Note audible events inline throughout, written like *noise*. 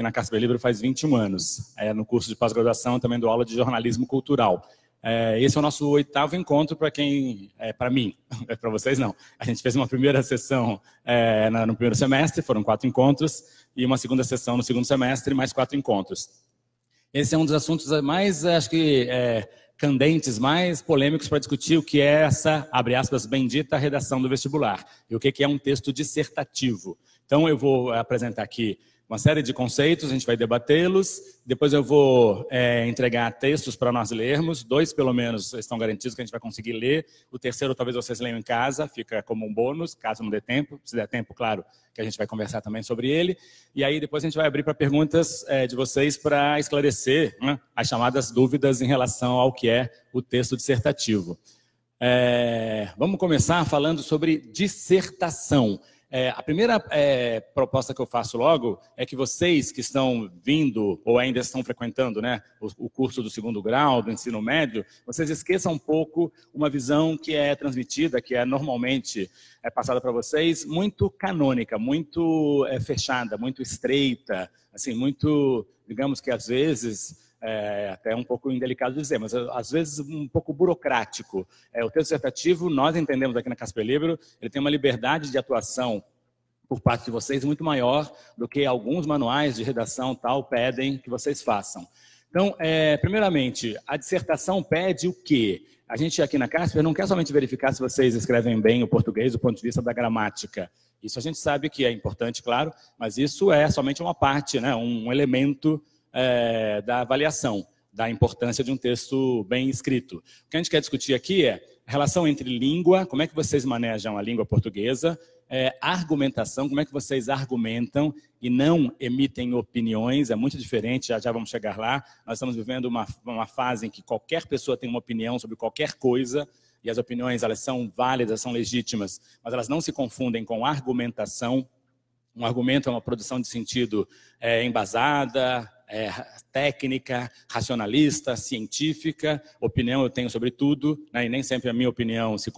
que na Casper Libro faz 21 anos. É, no curso de pós-graduação também dou aula de jornalismo cultural. É, esse é o nosso oitavo encontro para quem, é, para mim, *laughs* é para vocês não. A gente fez uma primeira sessão é, no primeiro semestre, foram quatro encontros, e uma segunda sessão no segundo semestre, mais quatro encontros. Esse é um dos assuntos mais, acho que, é, candentes, mais polêmicos para discutir o que é essa, abre aspas, bendita redação do vestibular e o que é um texto dissertativo. Então, eu vou apresentar aqui uma série de conceitos, a gente vai debatê-los. Depois eu vou é, entregar textos para nós lermos. Dois, pelo menos, estão garantidos que a gente vai conseguir ler. O terceiro, talvez vocês leiam em casa, fica como um bônus, caso não dê tempo. Se der tempo, claro, que a gente vai conversar também sobre ele. E aí depois a gente vai abrir para perguntas é, de vocês para esclarecer né, as chamadas dúvidas em relação ao que é o texto dissertativo. É, vamos começar falando sobre dissertação. É, a primeira é, proposta que eu faço logo é que vocês que estão vindo ou ainda estão frequentando né, o, o, curso do segundo grau, do ensino médio, vocês esqueçam um pouco uma visão que é transmitida, que é normalmente é, passada para vocês, muito canônica, muito é, fechada, muito estreita, assim, muito, digamos que às vezes é, até um pouco indelicado dizer, mas eh, às vezes um pouco burocrático. É, o texto dissertativo, nós entendemos aqui na Casper Libro, ele tem uma liberdade de atuação por parte de vocês muito maior do que alguns manuais de redação tal pedem que vocês façam. Então, é, primeiramente, a dissertação pede o quê? A gente aqui na Casper não quer somente verificar se vocês escrevem bem o português do ponto de vista da gramática. Isso a gente sabe que é importante, claro, mas isso é somente uma parte, né, um elemento é, da avaliação, da importância de um texto bem escrito. O que a gente quer discutir aqui é a relação entre língua, como é que vocês manejam a língua portuguesa, é, argumentação, como é que vocês argumentam e não emitem opiniões, é muito diferente, já, já vamos chegar lá. Nós estamos vivendo uma, uma fase em que qualquer pessoa tem uma opinião sobre qualquer coisa, e as opiniões elas são válidas, são legítimas, mas elas não se confundem com argumentação, um argumento é uma produção de sentido é, embasada, é, técnica, racionalista, científica. Opinião eu tenho sobre tudo, né? e nem sempre a minha opinião se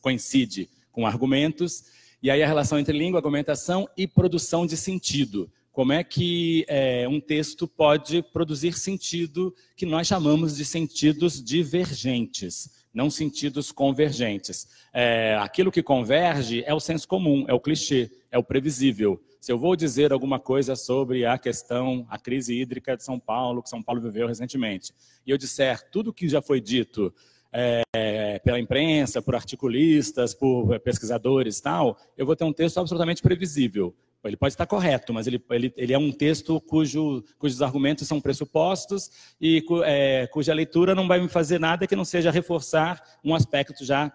coincide com argumentos. E aí a relação entre língua, argumentação e produção de sentido. Como é que é, um texto pode produzir sentido que nós chamamos de sentidos divergentes, não sentidos convergentes? É, aquilo que converge é o senso comum, é o clichê, é o previsível. Se eu vou dizer alguma coisa sobre a questão, a crise hídrica de São Paulo, que São Paulo viveu recentemente, e eu disser tudo o que já foi dito é, pela imprensa, por articulistas, por pesquisadores tal, eu vou ter um texto absolutamente previsível. Ele pode estar correto, mas ele, ele, ele é um texto cujo, cujos argumentos são pressupostos e cu, é, cuja leitura não vai me fazer nada que não seja reforçar um aspecto já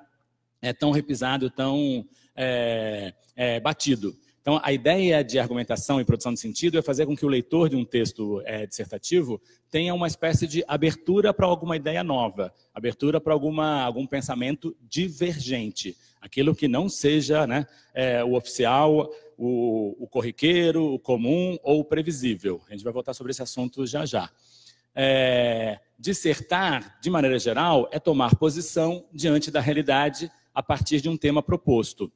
é, tão repisado, tão é, é, batido. Então, a ideia de argumentação e produção de sentido é fazer com que o leitor de um texto é, dissertativo tenha uma espécie de abertura para alguma ideia nova, abertura para algum pensamento divergente, aquilo que não seja né, é, o oficial, o, o corriqueiro, o comum ou o previsível. A gente vai voltar sobre esse assunto já já. É, dissertar, de maneira geral, é tomar posição diante da realidade a partir de um tema proposto.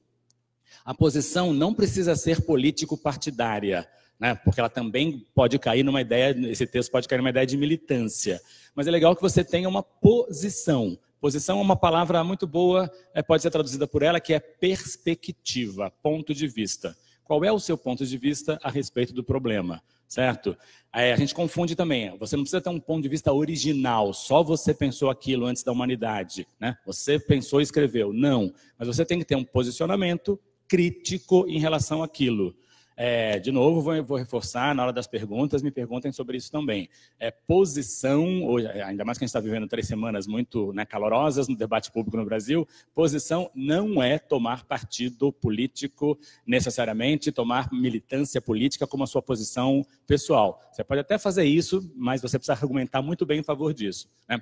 A posição não precisa ser político-partidária, né? porque ela também pode cair numa ideia, esse texto pode cair numa ideia de militância. Mas é legal que você tenha uma posição. Posição é uma palavra muito boa, é, pode ser traduzida por ela, que é perspectiva, ponto de vista qual é o seu ponto de vista a respeito do problema, certo? a gente confunde também, você não precisa ter um ponto de vista original, só você pensou aquilo antes da humanidade, né? Você pensou e escreveu, não, mas você tem que ter um posicionamento crítico em relação àquilo. É, de novo, vou, vou, reforçar na hora das perguntas, me perguntem sobre isso também. É, posição, hoje, é, ainda mais que a gente está vivendo três semanas muito né, calorosas no debate público no Brasil, posição não é tomar partido político necessariamente, tomar militância política como a sua posição pessoal. Você pode até fazer isso, mas você precisa argumentar muito bem em favor disso. Né?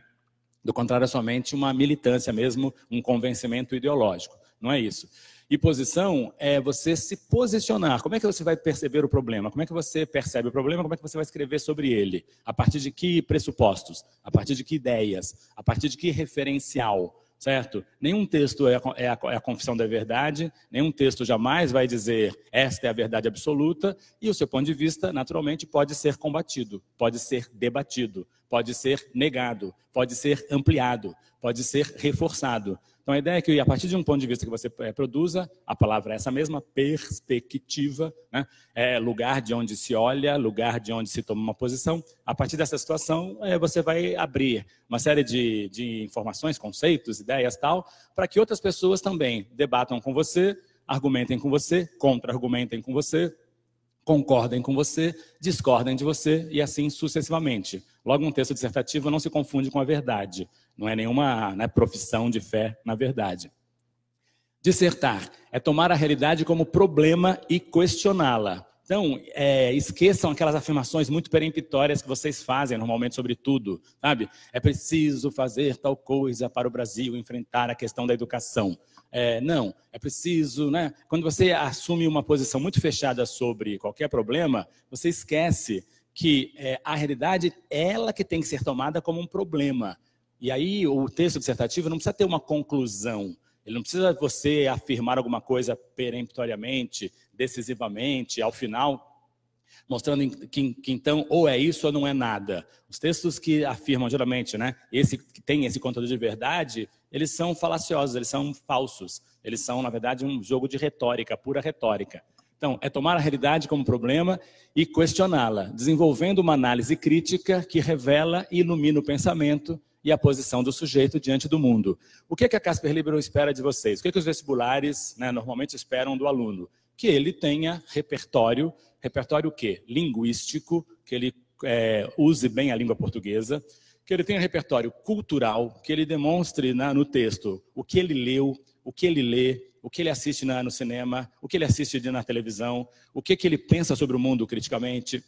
Do contrário, é somente uma militância mesmo, um convencimento ideológico. Não é isso. E posição é você se posicionar. Como é que você vai perceber o problema? Como é que você percebe o problema? Como é que você vai escrever sobre ele? A partir de que pressupostos? A partir de que ideias? A partir de que referencial? Certo? Nenhum texto é a, é a, é a confissão da verdade, nenhum texto jamais vai dizer esta é a verdade absoluta, e o seu ponto de vista, naturalmente, pode ser combatido, pode ser debatido, pode ser negado, pode ser ampliado, pode ser reforçado. Então a ideia é que a partir de um ponto de vista que você eh, produza, a palavra é essa mesma, perspectiva, né? é lugar de onde se olha, lugar de onde se toma uma posição. A partir dessa situação, é, você vai abrir uma série de, de informações, conceitos, ideias tal, para que outras pessoas também debatam com você, argumentem com você, contra-argumentem com você, concordem com você, discordem de você e assim sucessivamente. Logo, um texto dissertativo não se confunde com a verdade não é nenhuma né, profissão de fé, na verdade. Dissertar é tomar a realidade como problema e questioná-la. Então, é, esqueçam aquelas afirmações muito peremptórias que vocês fazem normalmente sobre tudo, sabe? É preciso fazer tal coisa para o Brasil enfrentar a questão da educação. É, não, é preciso, né? Quando você assume uma posição muito fechada sobre qualquer problema, você esquece que é, a realidade é ela que tem que ser tomada como um problema e aí o texto dissertativo não precisa ter uma conclusão. Ele não precisa você afirmar alguma coisa peremptoriamente, decisivamente, ao final, mostrando que, que, então ou é isso ou não é nada. Os textos que afirmam geralmente, né, esse que tem esse conteúdo de verdade, eles são falaciosos, eles são falsos, eles são na verdade um jogo de retórica, pura retórica. Então, é tomar a realidade como problema e questioná-la, desenvolvendo uma análise crítica que revela e ilumina o pensamento e a posição do sujeito diante do mundo. O que, é que a Casper Libero espera de vocês? O que, é que os vestibulares né, normalmente esperam do aluno? Que ele tenha repertório, repertório o quê? Linguístico, que ele é, use bem a língua portuguesa, que ele tenha repertório cultural, que ele demonstre né, no texto o que ele leu, o que ele lê, o que ele assiste na, no cinema, o que ele assiste na televisão, o que, é que ele pensa sobre o mundo criticamente,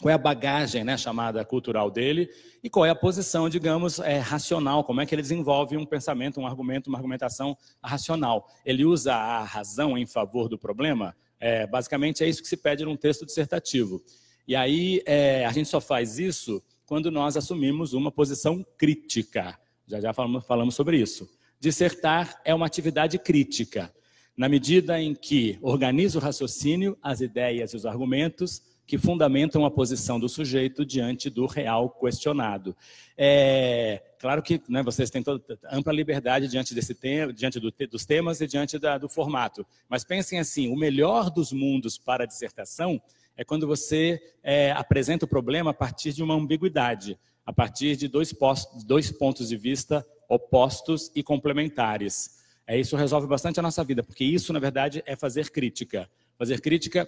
qual é a bagagem né, chamada cultural dele e qual é a posição, digamos, é, racional, como é que ele desenvolve um pensamento, um argumento, uma argumentação racional. Ele usa a razão em favor do problema? É, basicamente é isso que se pede num texto dissertativo. E aí é, a gente só faz isso quando nós assumimos uma posição crítica. Já já falamos, falamos sobre isso. Dissertar é uma atividade crítica, na medida em que organiza o raciocínio, as ideias e os argumentos, que fundamentam a posição do sujeito diante do real questionado. É, claro que né, vocês têm toda, ampla liberdade diante desse tema, diante do, dos temas e diante da, do formato, mas pensem assim: o melhor dos mundos para a dissertação é quando você é, apresenta o problema a partir de uma ambiguidade, a partir de dois, postos, dois pontos de vista opostos e complementares. É, isso resolve bastante a nossa vida, porque isso, na verdade, é fazer crítica. Fazer crítica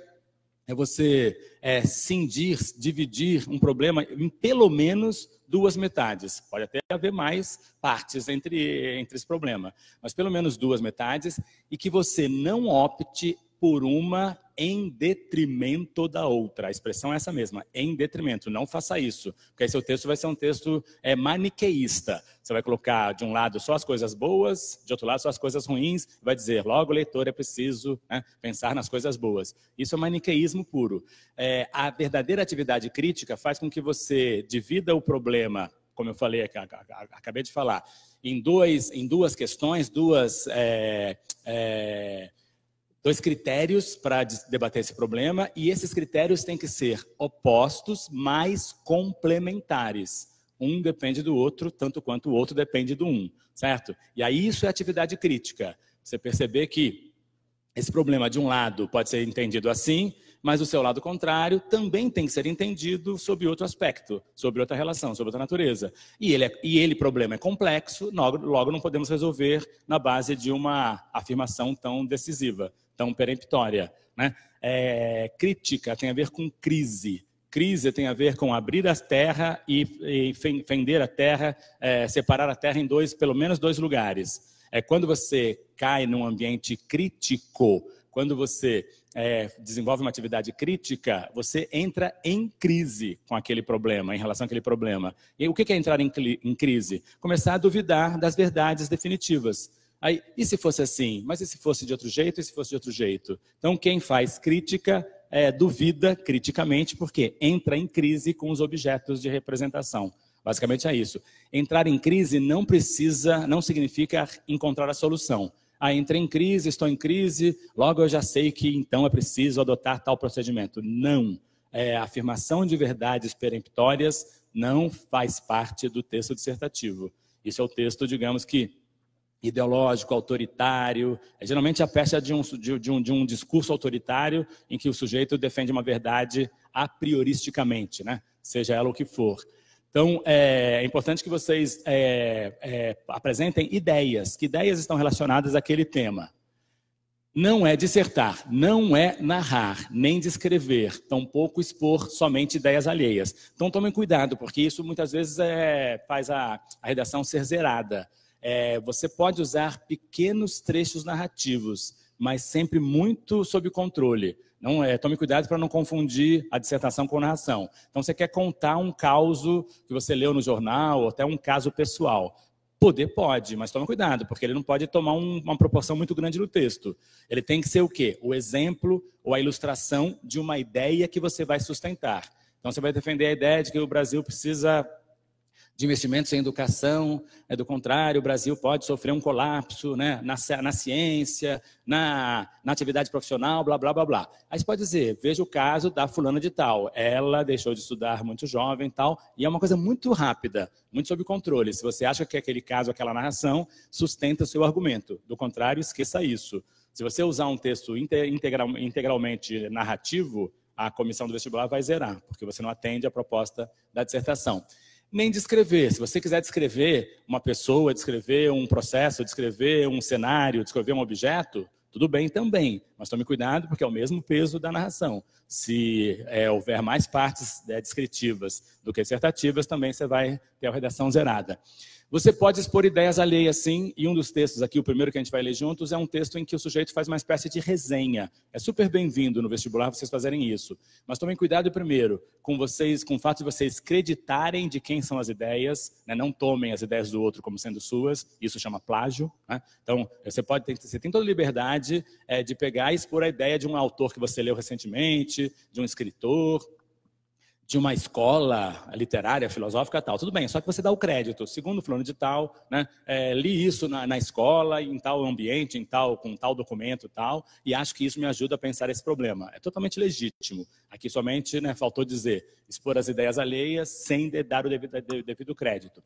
é você é, cindir, dividir um problema em pelo menos duas metades. Pode até haver mais partes entre, entre esse problema, mas pelo menos duas metades, e que você não opte por uma em detrimento da outra. A expressão é essa mesma, em detrimento. Não faça isso, porque aí seu texto vai ser um texto é, maniqueísta. Você vai colocar de um lado só as coisas boas, de outro lado só as coisas ruins, vai dizer, logo, leitor, é preciso né, pensar nas coisas boas. Isso é maniqueísmo puro. É, a verdadeira atividade crítica faz com que você divida o problema, como eu falei, acabei de falar, em, dois, em duas questões, duas... É, é, dois critérios para debater esse problema e esses critérios têm que ser opostos, mas complementares. Um depende do outro, tanto quanto o outro depende do um, certo? E aí isso é atividade crítica. Você perceber que esse problema, de um lado, pode ser entendido assim, mas o seu lado contrário também tem que ser entendido sob outro aspecto, sobre outra relação, sobre outra natureza. E ele, é, e ele problema é complexo, logo não podemos resolver na base de uma afirmação tão decisiva, tão peremptória. Né? É, crítica tem a ver com crise. Crise tem a ver com abrir a terra e, e fender a terra, é, separar a terra em dois, pelo menos dois lugares. É quando você cai num ambiente crítico, quando você é, desenvolve uma atividade crítica, você entra em crise com aquele problema, em relação àquele problema. E o que é entrar em, em crise? Começar a duvidar das verdades definitivas. Aí, e se fosse assim? Mas e se fosse de outro jeito? E se fosse de outro jeito? Então, quem faz crítica é, duvida criticamente, porque entra em crise com os objetos de representação. Basicamente é isso. Entrar em crise não precisa, não significa encontrar a solução. Ah, entrei em crise, estou em crise, logo eu já sei que então é preciso adotar tal procedimento. Não. É, a afirmação de verdades peremptórias não faz parte do texto dissertativo. Isso é o texto, digamos que, ideológico, autoritário. É, geralmente a peça de um, de, de, um, de um discurso autoritário em que o sujeito defende uma verdade a prioristicamente, né? seja ela o que for. Então, é, é, importante que vocês é, é, apresentem ideias, que ideias estão relacionadas àquele tema. Não é dissertar, não é narrar, nem descrever, tampouco expor somente ideias alheias. Então, tomem cuidado, porque isso muitas vezes é, faz a, a, redação ser zerada. É, você pode usar pequenos trechos narrativos, mas sempre muito sob controle. Não, é, tome cuidado para não confundir a dissertação com a narração. Então, você quer contar um caso que você leu no jornal, ou até um caso pessoal. Poder pode, mas tome cuidado, porque ele não pode tomar um, uma proporção muito grande no texto. Ele tem que ser o quê? O exemplo ou a ilustração de uma ideia que você vai sustentar. Então, você vai defender a ideia de que o Brasil precisa de investimentos em educação. é Do contrário, o Brasil pode sofrer um colapso né? na, na ciência, na, na atividade profissional, blá, blá, blá, blá. Aí você pode dizer, veja o caso da fulana de tal. Ela deixou de estudar muito jovem tal, e é uma coisa muito rápida, muito sob controle. Se você acha que aquele caso, aquela narração, sustenta o seu argumento. Do contrário, esqueça isso. Se você usar um texto integral, integralmente narrativo, a comissão do vestibular vai zerar, porque você não atende a proposta da dissertação nem descrever. Se você quiser descrever uma pessoa, descrever um processo, descrever um cenário, descrever um objeto, tudo bem também, mas tome cuidado porque é o mesmo peso da narração. Se é, houver mais partes é, descritivas do que dissertativas, também você vai ter a redação zerada. Você pode expor ideias alheias, sim, e um dos textos aqui, o primeiro que a gente vai ler juntos, é um texto em que o sujeito faz uma espécie de resenha. É super bem-vindo no vestibular vocês fazerem isso. Mas tomem cuidado primeiro com vocês, com o fato de vocês creditarem de quem são as ideias, né? não tomem as ideias do outro como sendo suas, isso chama plágio. Né? Então, você pode ter, você tem toda a liberdade é, de pegar e expor a ideia de um autor que você leu recentemente, de um escritor, de uma escola literária, filosófica tal. Tudo bem, só que você dá o crédito. Segundo fulano de tal, né, é, li isso na, na, escola, em tal ambiente, em tal, com tal documento tal, e acho que isso me ajuda a pensar esse problema. É totalmente legítimo. Aqui somente né, faltou dizer, expor as ideias alheias sem dar o devido, devido crédito.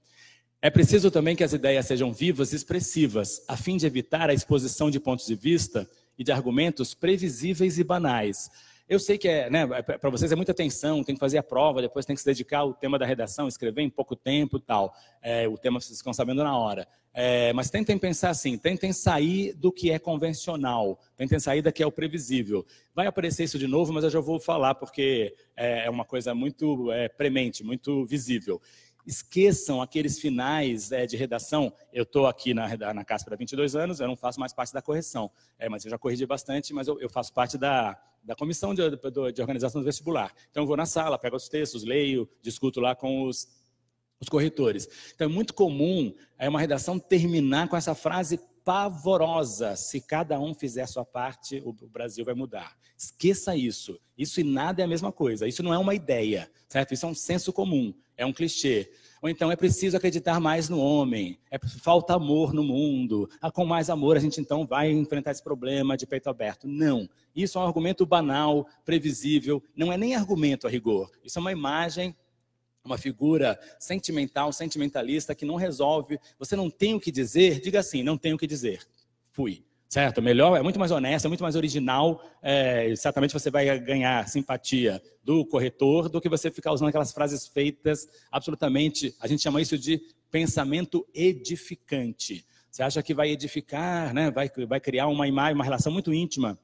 É preciso também que as ideias sejam vivas e expressivas, a fim de evitar a exposição de pontos de vista e de argumentos previsíveis e banais. Eu sei que é, né, é para vocês é muita tensão, tem que fazer a prova, depois tem que se dedicar ao tema da redação, escrever em pouco tempo e tal. É, o tema vocês ficam sabendo na hora. É, mas tentem pensar assim, tentem sair do que é convencional, tentem sair da que é o previsível. Vai aparecer isso de novo, mas eu já vou falar, porque é, é uma coisa muito é, premente, muito visível esqueçam aqueles finais é, de redação. Eu estou aqui na, na para há 22 anos, eu não faço mais parte da correção, é, mas eu já corrigi bastante, mas eu, eu faço parte da, da comissão de, de, organização do vestibular. Então, eu vou na sala, pego os textos, leio, discuto lá com os, os corretores. Então, é muito comum é, uma redação terminar com essa frase pavorosa. Se cada um fizer sua parte, o Brasil vai mudar. Esqueça isso. Isso e nada é a mesma coisa. Isso não é uma ideia, certo? Isso é um senso comum. É um clichê. Ou então é preciso acreditar mais no homem, é, falta amor no mundo, ah, com mais amor a gente então vai enfrentar esse problema de peito aberto. Não, isso é um argumento banal, previsível, não é nem argumento a rigor. Isso é uma imagem, uma figura sentimental, sentimentalista que não resolve. Você não tem o que dizer, diga assim, não tenho o que dizer. Fui certo? Melhor, é muito mais honesto, é muito mais original. É, certamente você vai ganhar simpatia do corretor do que você ficar usando aquelas frases feitas absolutamente. A gente chama isso de pensamento edificante. Você acha que vai edificar, né? vai, vai criar uma imagem, uma relação muito íntima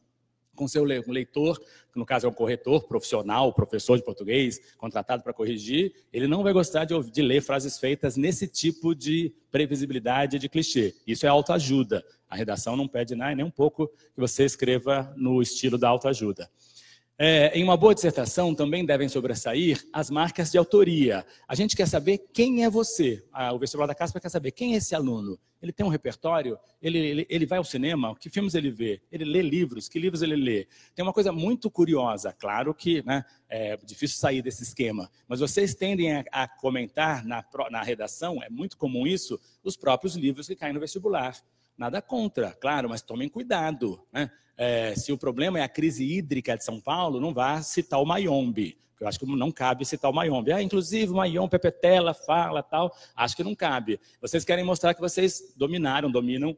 com seu leitor, que no caso é um corretor profissional, professor de português, contratado para corrigir, ele não vai gostar de, ouvir, de, ler frases feitas nesse tipo de previsibilidade de clichê. Isso é autoajuda. A redação não pede nem um pouco que você escreva no estilo da autoajuda. É, em uma boa dissertação também devem sobressair as marcas de autoria. A gente quer saber quem é você. Ah, o vestibular da Casper quer saber quem é esse aluno. Ele tem um repertório? Ele, ele, ele vai ao cinema? Que filmes ele vê? Ele lê livros? Que livros ele lê? Tem uma coisa muito curiosa. Claro que né, é difícil sair desse esquema, mas vocês tendem a, a comentar na, na redação, é muito comum isso, os próprios livros que caem no vestibular. Nada contra, claro, mas tomem cuidado. Né? é, se o problema é a crise hídrica de São Paulo, não vá citar o Mayombe. Eu acho que não cabe citar o Mayombe. Ah, inclusive, o Mayombe, Pepetela, fala tal. Acho que não cabe. Vocês querem mostrar que vocês dominaram, dominam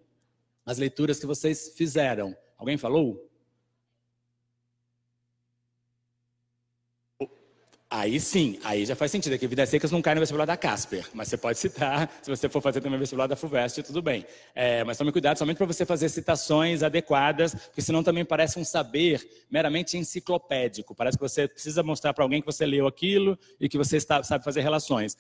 as leituras que vocês fizeram. Alguém falou? Aí sim, aí já faz sentido, é que Vidas Secas não cai no vestibular da Casper, mas você pode citar, *laughs* se você for fazer também vestibular da FUVEST, tudo bem. É, mas tome cuidado somente para você fazer citações adequadas, porque senão também parece um saber meramente enciclopédico, parece que você precisa mostrar para alguém que você leu aquilo e que você está, sabe fazer relações.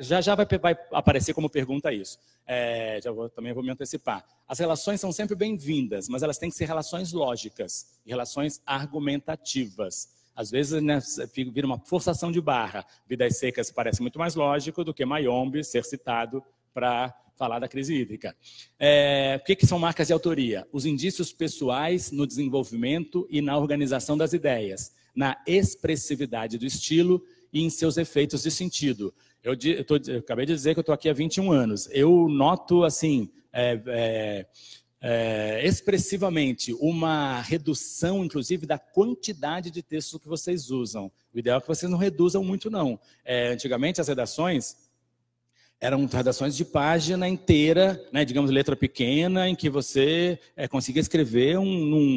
Já já vai, vai aparecer como pergunta isso, é, já vou, também vou me antecipar. As relações são sempre bem-vindas, mas elas têm que ser relações lógicas, relações argumentativas. Às vezes né, vira uma forçação de barra. Vidas secas parece muito mais lógico do que Mayombe ser citado para falar da crise hídrica. É, o que, que, são marcas de autoria? Os indícios pessoais no desenvolvimento e na organização das ideias, na expressividade do estilo e em seus efeitos de sentido. Eu, eu, tô, eu acabei de dizer que eu estou aqui há 21 anos. Eu noto, assim, é, é, é, expressivamente uma redução, inclusive, da quantidade de texto que vocês usam. O ideal é que vocês não reduzam muito, não. É, antigamente, as redações eram redações de página inteira, né, digamos, letra pequena, em que você é, conseguia escrever um,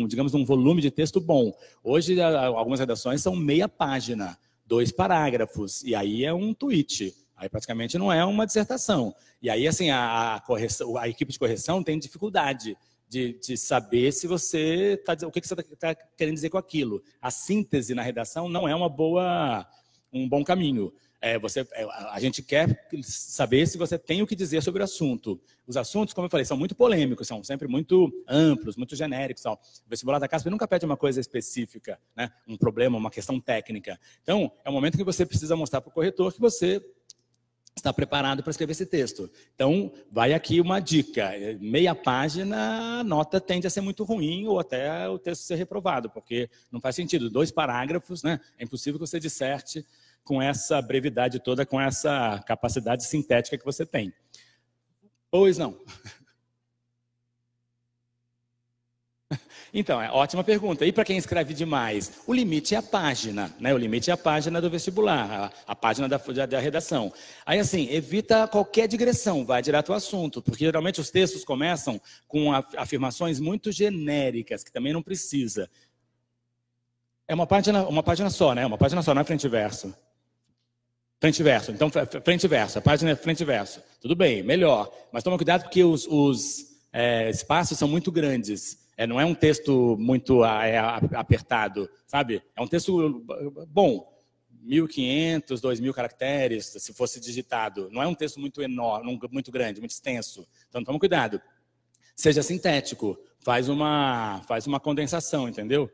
um, digamos, um volume de texto bom. Hoje, algumas redações são meia página, dois parágrafos, e aí é um tweet. Aí praticamente não é uma dissertação. E aí, assim, a, a, correção, a equipe de correção tem dificuldade de, de saber se você tá, o que, que você está tá querendo dizer com aquilo. A síntese na redação não é uma boa, um bom caminho. É, você, é, a gente quer saber se você tem o que dizer sobre o assunto. Os assuntos, como eu falei, são muito polêmicos, são sempre muito amplos, muito genéricos. São. O vestibular da CASP nunca pede uma coisa específica, né? um problema, uma questão técnica. Então, é o momento que você precisa mostrar para o corretor que você está preparado para escrever esse texto. Então, vai aqui uma dica: meia página, a nota tende a ser muito ruim ou até o texto ser reprovado, porque não faz sentido. Dois parágrafos, né? É impossível que você disserte com essa brevidade toda, com essa capacidade sintética que você tem. Pois não. *laughs* Então, é ótima pergunta. E para quem escreve demais? O limite é a página, né? O limite é a página do vestibular, a, a página da, da, da, redação. Aí, assim, evita qualquer digressão, vai direto ao assunto, porque geralmente os textos começam com afirmações muito genéricas, que também não precisa. É uma página, uma página só, né? Uma página só, não é frente e verso. Frente e verso. Então, frente e verso. A página é frente e verso. Tudo bem, melhor. Mas toma cuidado porque os, os é, espaços são muito grandes. É, não é um texto muito ah, é, apertado, sabe? É um texto bom, 1.500, 2.000 caracteres, se fosse digitado. Não é um texto muito enorme, muito grande, muito extenso. Então, tome cuidado. Seja sintético, faz uma, faz uma condensação, entendeu?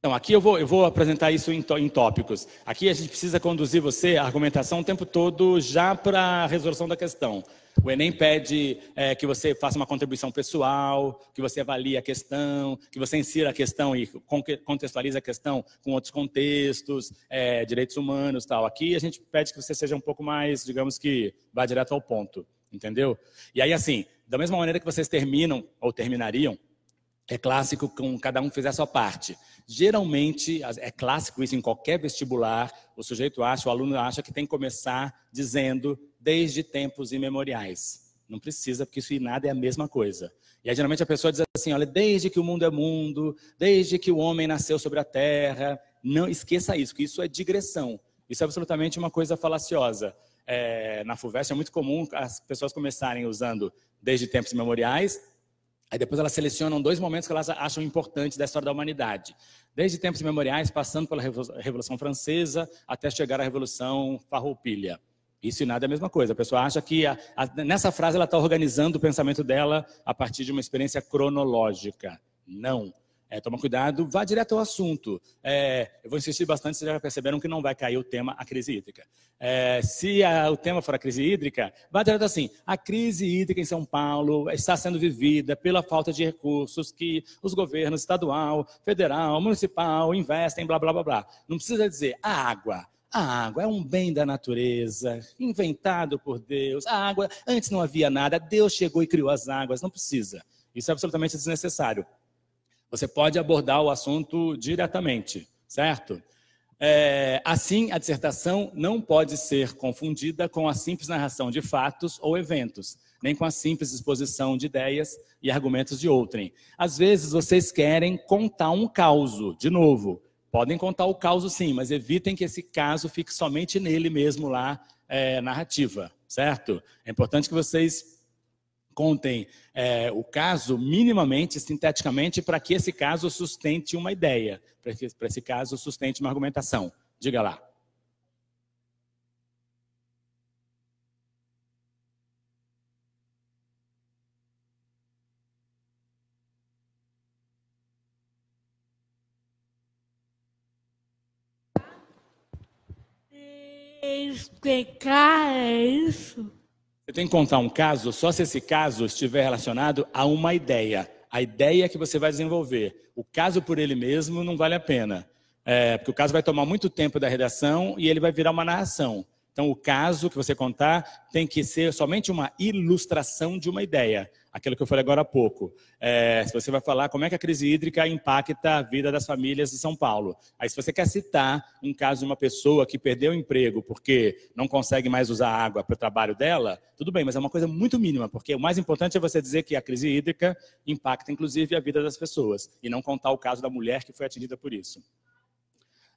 Então, aqui eu vou, eu vou apresentar isso em, em tópicos. Aqui a gente precisa conduzir você a argumentação o tempo todo já para a resolução da questão. O Enem pede é, que você faça uma contribuição pessoal, que você avalie a questão, que você insira a questão e contextualize a questão com outros contextos, é, direitos humanos tal. Aqui a gente pede que você seja um pouco mais, digamos que, vá direto ao ponto, entendeu? E aí, assim, da mesma maneira que vocês terminam, ou terminariam, é clássico que cada um fizer a sua parte. Geralmente, é clássico isso em qualquer vestibular, o sujeito acha, o aluno acha que tem que começar dizendo desde tempos imemoriais. Não precisa, porque isso e nada é a mesma coisa. E aí, geralmente, a pessoa diz assim, olha, desde que o mundo é mundo, desde que o homem nasceu sobre a terra. Não esqueça isso, que isso é digressão. Isso é absolutamente uma coisa falaciosa. É, na FUVEST é muito comum as pessoas começarem usando desde tempos imemoriais, Aí depois elas selecionam dois momentos que elas acham importantes da história da humanidade. Desde tempos memoriais, passando pela Revolução Francesa, até chegar à Revolução Farroupilha. Isso e nada é a mesma coisa. A pessoa acha que a, a, nessa frase ela está organizando o pensamento dela a partir de uma experiência cronológica. Não. É, toma cuidado, vá direto ao assunto. É, eu vou insistir bastante, vocês já perceberam que não vai cair o tema a crise hídrica. É, se a, o tema for a crise hídrica, vá direto assim. A crise hídrica em São Paulo está sendo vivida pela falta de recursos que os governos estadual, federal, municipal investem, blá, blá, blá, blá. Não precisa dizer a água. A água é um bem da natureza, inventado por Deus. A água, antes não havia nada, Deus chegou e criou as águas, não precisa. Isso é absolutamente desnecessário. Você pode abordar o assunto diretamente, certo? É, assim, a dissertação não pode ser confundida com a simples narração de fatos ou eventos, nem com a simples exposição de ideias e argumentos de outrem. Às vezes, vocês querem contar um caso, de novo. Podem contar o caso sim, mas evitem que esse caso fique somente nele mesmo lá, é, narrativa, certo? É importante que vocês contem é, o caso minimamente, sinteticamente, para que esse caso sustente uma ideia, para que pra esse caso sustente uma argumentação. Diga lá. explicar é isso? Eu tenho que contar um caso só se esse caso estiver relacionado a uma ideia. A ideia que você vai desenvolver. O caso por ele mesmo não vale a pena. É, porque o caso vai tomar muito tempo da redação e ele vai virar uma narração. Então, o caso que você contar tem que ser somente uma ilustração de uma ideia. Aquilo que eu falei agora há pouco. É, se você vai falar como é que a crise hídrica impacta a vida das famílias de São Paulo. Aí, se você quer citar um caso de uma pessoa que perdeu o emprego porque não consegue mais usar água para o trabalho dela, tudo bem, mas é uma coisa muito mínima, porque o mais importante é você dizer que a crise hídrica impacta, inclusive, a vida das pessoas, e não contar o caso da mulher que foi atingida por isso.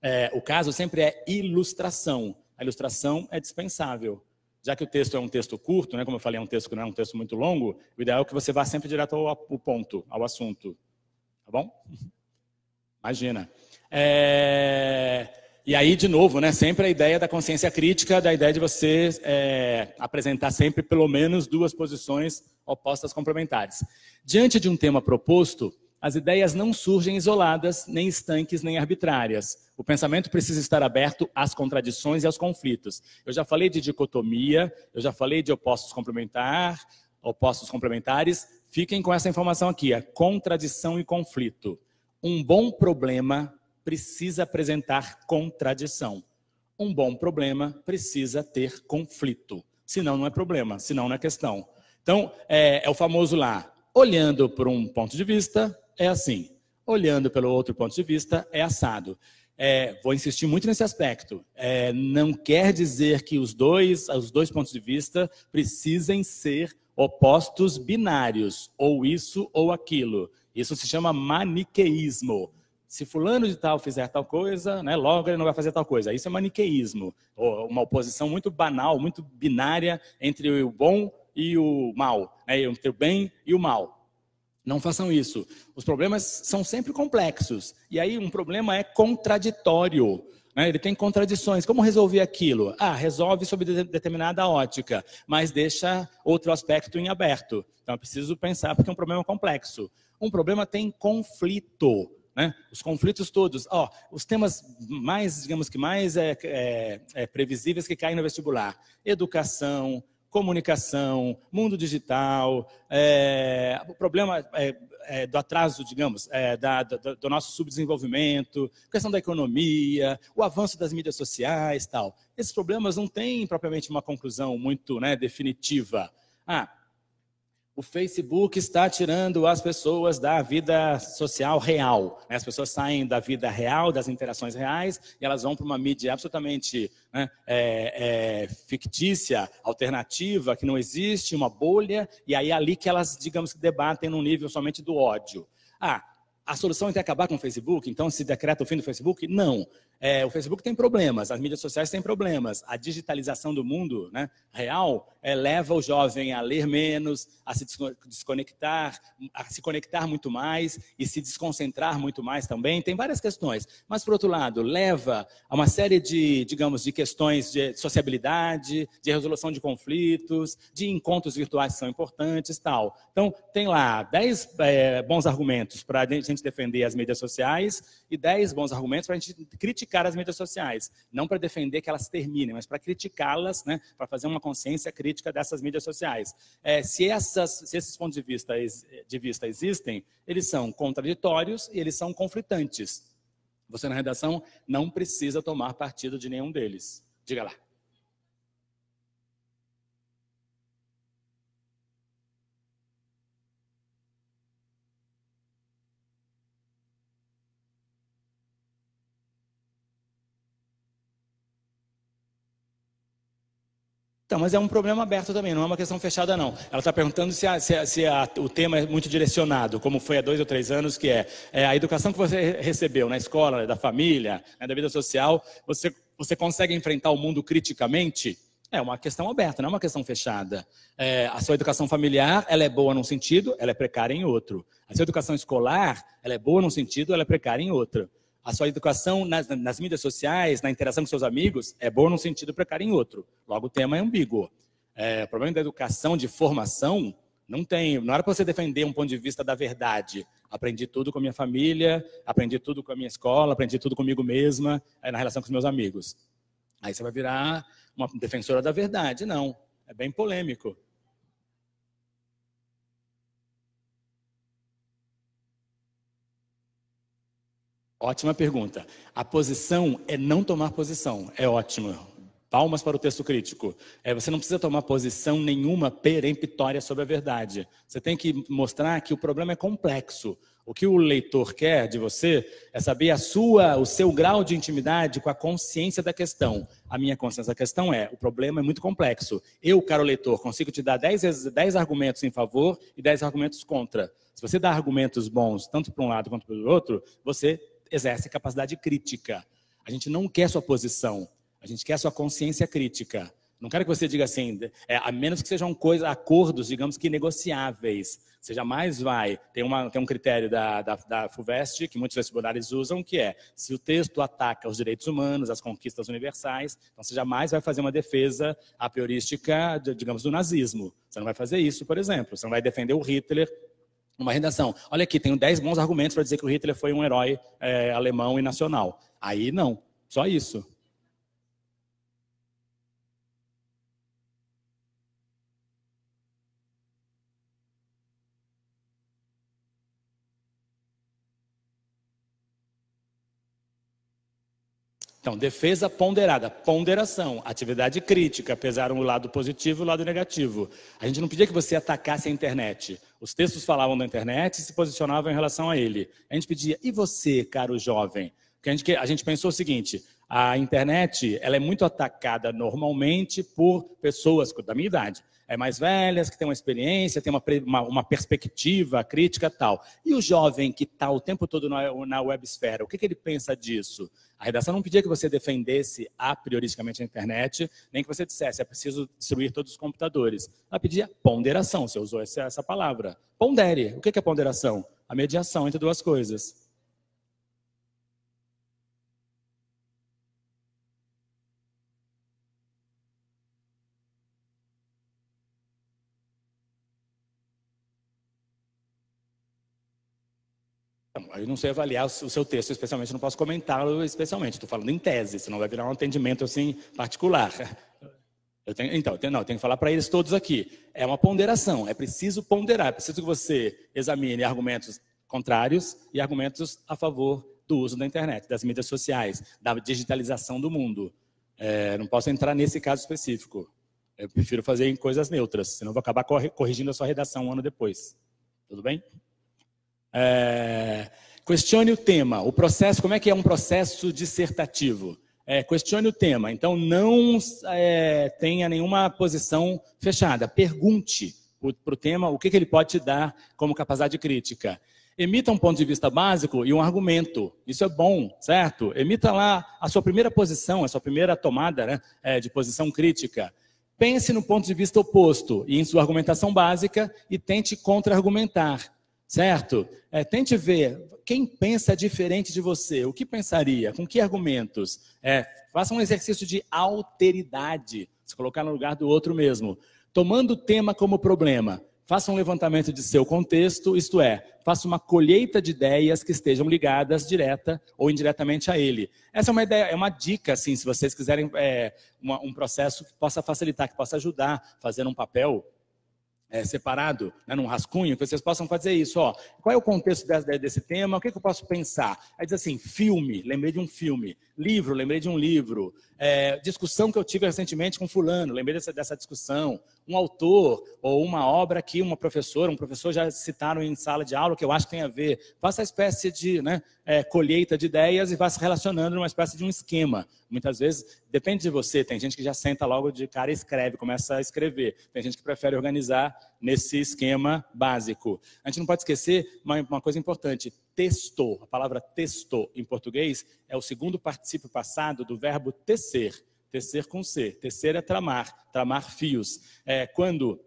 É, o caso sempre é ilustração a ilustração é dispensável. Já que o texto é um texto curto, né, como eu falei, é um texto que não é um texto muito longo, o ideal é que você vá sempre direto ao, ao ponto, ao assunto. Tá bom? Imagina. É... E aí, de novo, né, sempre a ideia da consciência crítica, da ideia de você é, apresentar sempre pelo menos duas posições opostas complementares. Diante de um tema proposto, as ideias não surgem isoladas, nem estanques, nem arbitrárias. O pensamento precisa estar aberto às contradições e aos conflitos. Eu já falei de dicotomia, eu já falei de opostos complementar, opostos complementares. Fiquem com essa informação aqui, a é contradição e conflito. Um bom problema precisa apresentar contradição. Um bom problema precisa ter conflito. Senão não é problema, senão não é questão. Então, é, é o famoso lá, olhando por um ponto de vista, é assim. Olhando pelo outro ponto de vista, é assado. É, vou insistir muito nesse aspecto. É, não quer dizer que os dois, os dois pontos de vista precisem ser opostos binários, ou isso ou aquilo. Isso se chama maniqueísmo. Se fulano de tal fizer tal coisa, né, logo ele não vai fazer tal coisa. Isso é maniqueísmo, uma oposição muito banal, muito binária entre o bom e o mal, né, entre o bem e o mal. Não façam isso. Os problemas são sempre complexos. E aí, um problema é contraditório. Né? Ele tem contradições. Como resolver aquilo? Ah, resolve sob determinada ótica, mas deixa outro aspecto em aberto. Então, é preciso pensar, porque é um problema complexo. Um problema tem conflito. Né? Os conflitos todos. Ó, oh, os temas mais, digamos que mais é, é, é, previsíveis que caem no vestibular: educação, comunicação, mundo digital, é, o problema é, é, do atraso, digamos, é, da, do, do nosso subdesenvolvimento, questão da economia, o avanço das mídias sociais, tal. Esses problemas não têm propriamente uma conclusão muito né, definitiva. Ah, o Facebook está tirando as pessoas da vida social real. Né? As pessoas saem da vida real, das interações reais, e elas vão para uma mídia absolutamente né, é, é, fictícia, alternativa, que não existe, uma bolha, e aí é ali que elas, digamos que, debatem num nível somente do ódio. Ah, a solução é ter acabar com o Facebook, então se decreta o fim do Facebook? Não. É, o Facebook tem problemas, as mídias sociais têm problemas, a digitalização do mundo né, real é, leva o jovem a ler menos, a se desconectar, a se conectar muito mais e se desconcentrar muito mais também. Tem várias questões. Mas, por outro lado, leva a uma série de, digamos, de questões de sociabilidade, de resolução de conflitos, de encontros virtuais que são importantes tal. Então, tem lá 10 é, bons argumentos para a gente defender as mídias sociais e 10 bons argumentos para a gente criticar criticar as mídias sociais. Não para defender que elas terminem, mas para criticá-las, né, para fazer uma consciência crítica dessas mídias sociais. É, se, essas, se esses pontos de vista, de vista existem, eles são contraditórios e eles são conflitantes. Você, na redação, não precisa tomar partido de nenhum deles. Diga lá. Então, mas é um problema aberto também, não é uma questão fechada, não. Ela está perguntando se, a, se, a, se a, o tema é muito direcionado, como foi há dois ou três anos, que é, é a educação que você recebeu na escola, né, da família, né, da vida social, você, você consegue enfrentar o mundo criticamente? É uma questão aberta, não é uma questão fechada. É, a sua educação familiar, ela é boa num sentido, ela é precária em outro. A sua educação escolar, ela é boa num sentido, ela é precária em outro. A sua educação nas, nas mídias sociais, na interação com seus amigos, é boa num sentido, precária em outro. Logo, o tema é ambíguo. É, o problema da educação, de formação, não tem. Não era para você defender um ponto de vista da verdade. Aprendi tudo com a minha família, aprendi tudo com a minha escola, aprendi tudo comigo mesma, na relação com os meus amigos. Aí você vai virar uma defensora da verdade. Não. É bem polêmico. Ótima pergunta. A posição é não tomar posição. É ótimo. Palmas para o texto crítico. É, você não precisa tomar posição nenhuma peremptória sobre a verdade. Você tem que mostrar que o problema é complexo. O que o leitor quer de você é saber a sua, o seu grau de intimidade com a consciência da questão. A minha consciência da questão é, o problema é muito complexo. Eu, caro leitor, consigo te dar 10, dez argumentos em favor e 10 argumentos contra. Se você dá argumentos bons, tanto para um lado quanto para o outro, você exerce capacidade crítica. A gente não quer sua posição, a gente quer sua consciência crítica. Não quero que você diga assim, é, a menos que sejam coisa, acordos, digamos que negociáveis. Você jamais vai. Tem, uma, tem um critério da, da, da FUVEST, que muitos vestibulares usam, que é se o texto ataca os direitos humanos, as conquistas universais, então você jamais vai fazer uma defesa a priorística, digamos, do nazismo. Você não vai fazer isso, por exemplo. Você não vai defender o Hitler uma redação. Olha aqui, tenho 10 bons argumentos para dizer que o Hitler foi um herói é, alemão e nacional. Aí não, só isso. Então, defesa ponderada, ponderação, atividade crítica, pesaram o lado positivo e o lado negativo. A gente não pedia que você atacasse a internet. Os textos falavam da internet e se posicionavam em relação a ele. A gente pedia, e você, caro jovem? Porque a gente, a gente pensou o seguinte, a internet ela é muito atacada normalmente por pessoas da minha idade, é mais velhas, que têm uma experiência, têm uma, uma, uma perspectiva crítica tal. E o jovem que está o tempo todo na, na websfera, o que, que ele pensa disso? A redação não pedia que você defendesse a prioristicamente a internet, nem que você dissesse, é preciso destruir todos os computadores. Ela pedia ponderação, você usou essa, essa palavra. Pondere. O que, que é ponderação? A mediação entre duas coisas. eu não sei avaliar o seu texto especialmente, não posso comentá-lo especialmente. Estou falando em tese, senão vai virar um atendimento assim particular. *laughs* Tenho, então, não, eu tenho que falar para eles todos aqui. É uma ponderação, é preciso ponderar, é preciso que você examine argumentos contrários e argumentos a favor do uso da internet, das mídias sociais, da digitalização do mundo. É, não posso entrar nesse caso específico. Eu prefiro fazer em coisas neutras, senão vou acabar corrigindo a sua redação um ano depois. Tudo bem? É, questione o tema, o processo, como é que é um processo dissertativo? É, questione o tema, então não é, tenha nenhuma posição fechada, pergunte para o tema o que, que ele pode te dar como capacidade crítica. Emita um ponto de vista básico e um argumento. Isso é bom, certo? Emita lá a sua primeira posição, a sua primeira tomada né, é, de posição crítica. Pense no ponto de vista oposto e em sua argumentação básica e tente contra-argumentar certo? É, tente ver quem pensa diferente de você, o que pensaria, com que argumentos. É, faça um exercício de alteridade, se colocar no lugar do outro mesmo. Tomando o tema como problema, faça um levantamento de seu contexto, isto é, faça uma colheita de ideias que estejam ligadas direta ou indiretamente a ele. Essa é uma ideia, é uma dica, assim, se vocês quiserem é, uma, um processo que possa facilitar, que possa ajudar, fazer um papel é, separado, né, num rascunho, que vocês possam fazer isso. Ó, qual é o contexto desse, desse tema? O que, é que eu posso pensar? Aí diz assim: filme, lembrei de um filme. Livro, lembrei de um livro. É, discussão que eu tive recentemente com Fulano, lembrei dessa, dessa discussão um autor ou uma obra que uma professora, um professor já citaram em sala de aula, que eu acho que tem a ver. Faça a espécie de né, é, colheita de ideias e vá se relacionando numa espécie de um esquema. Muitas vezes, depende de você, tem gente que já senta logo de cara e escreve, começa a escrever. Tem gente que prefere organizar nesse esquema básico. A gente não pode esquecer uma, uma coisa importante, texto, a palavra texto em português é o segundo particípio passado do verbo tecer Tecer com C. Tecer é tramar, tramar fios. É, quando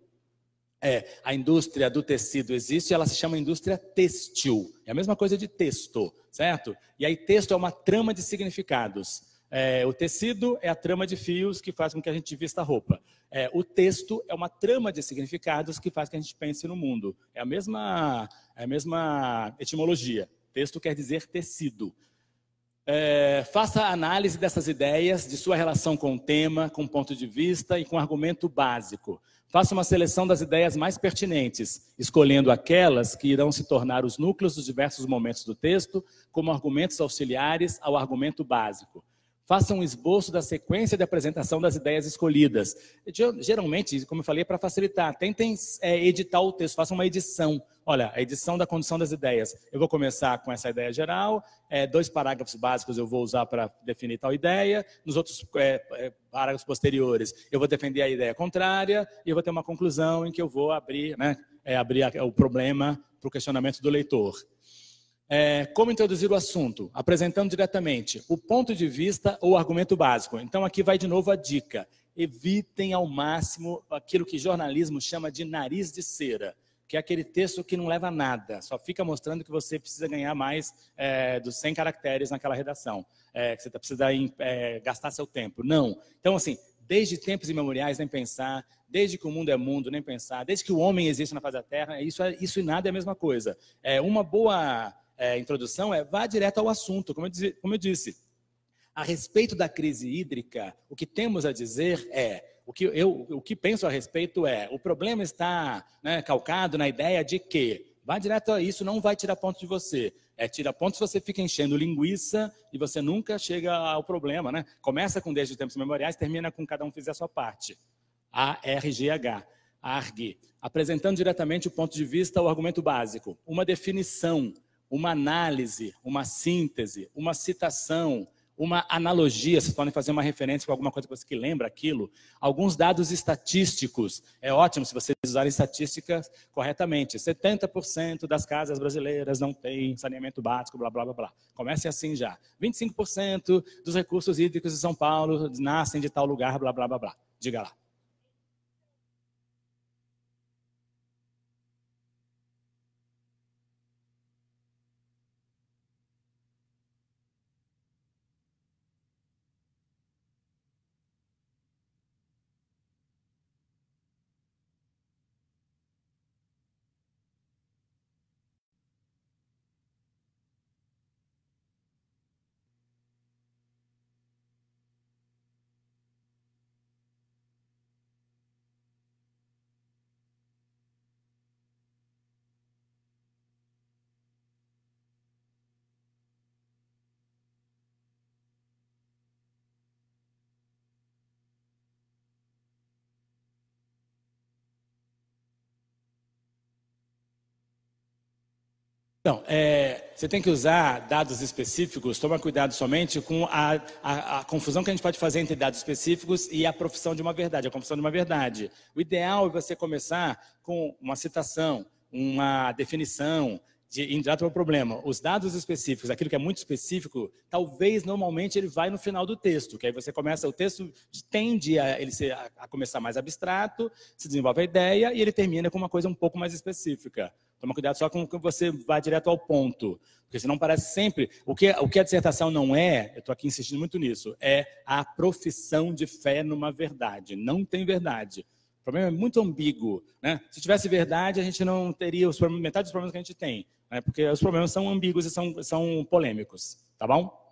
é, a indústria do tecido existe, ela se chama indústria têxtil. É a mesma coisa de texto, certo? E aí, texto é uma trama de significados. É, o tecido é a trama de fios que faz com que a gente vista a roupa. É, o texto é uma trama de significados que faz com que a gente pense no mundo. É a mesma, é a mesma etimologia. Texto quer dizer tecido. É, faça análise dessas ideias, de sua relação com o tema, com o ponto de vista e com o argumento básico. Faça uma seleção das ideias mais pertinentes, escolhendo aquelas que irão se tornar os núcleos dos diversos momentos do texto, como argumentos auxiliares ao argumento básico. Faça um esboço da sequência de apresentação das ideias escolhidas. Geralmente, como eu falei, é para facilitar. Tentem é, editar o texto, façam uma edição. Olha, a edição da condição das ideias. Eu vou começar com essa ideia geral, é, dois parágrafos básicos eu vou usar para definir tal ideia, nos outros é, é, parágrafos posteriores eu vou defender a ideia contrária e eu vou ter uma conclusão em que eu vou abrir, né, é, abrir o problema para o questionamento do leitor. É, como introduzir o assunto? Apresentando diretamente o ponto de vista ou argumento básico. Então, aqui vai de novo a dica. Evitem ao máximo aquilo que jornalismo chama de nariz de cera, que é aquele texto que não leva a nada, só fica mostrando que você precisa ganhar mais é, dos 100 caracteres naquela redação, é, que você tá, precisa é, gastar seu tempo. Não. Então, assim, desde tempos imemoriais, nem pensar, desde que o mundo é mundo, nem pensar, desde que o homem existe na face da Terra, isso, é, isso e nada é a mesma coisa. É uma boa é, introdução é vá direto ao assunto, como eu, como eu disse. A respeito da crise hídrica, o que temos a dizer é o que eu o que penso a respeito é o problema está né, calcado na ideia de que vai direto a isso não vai tirar pontos de você é tira pontos se você fica enchendo linguiça e você nunca chega ao problema né começa com desde tempos memoriais termina com cada um fizer a sua parte a r g h ARG, apresentando diretamente o ponto de vista, o argumento básico, uma definição uma análise, uma síntese, uma citação, uma analogia, vocês podem fazer uma referência com alguma coisa que você que lembra aquilo, alguns dados estatísticos. É ótimo se vocês usarem estatísticas corretamente. 70% das casas brasileiras não têm saneamento básico, blá blá blá blá. Comece assim já. 25% dos recursos hídricos de São Paulo nascem de tal lugar, blá blá blá blá. Diga lá. Então, é, você tem que usar dados específicos, toma cuidado somente com a, a, a, confusão que a gente pode fazer entre dados específicos e a profissão de uma verdade, a confusão de uma verdade. O ideal é você começar com uma citação, uma definição de indireta para o problema. Os dados específicos, aquilo que é muito específico, talvez normalmente ele vai no final do texto, que aí você começa, o texto tende a, ele ser, a começar mais abstrato, se desenvolve a ideia e ele termina com uma coisa um pouco mais específica. Toma cuidado só com que você vá direto ao ponto, porque senão parece sempre. O que, o que a dissertação não é, eu estou aqui insistindo muito nisso, é a profissão de fé numa verdade. Não tem verdade. O problema é muito ambíguo. Né? Se tivesse verdade, a gente não teria os metade dos problemas que a gente tem, né? porque os problemas são ambíguos e são, são polêmicos. Tá bom?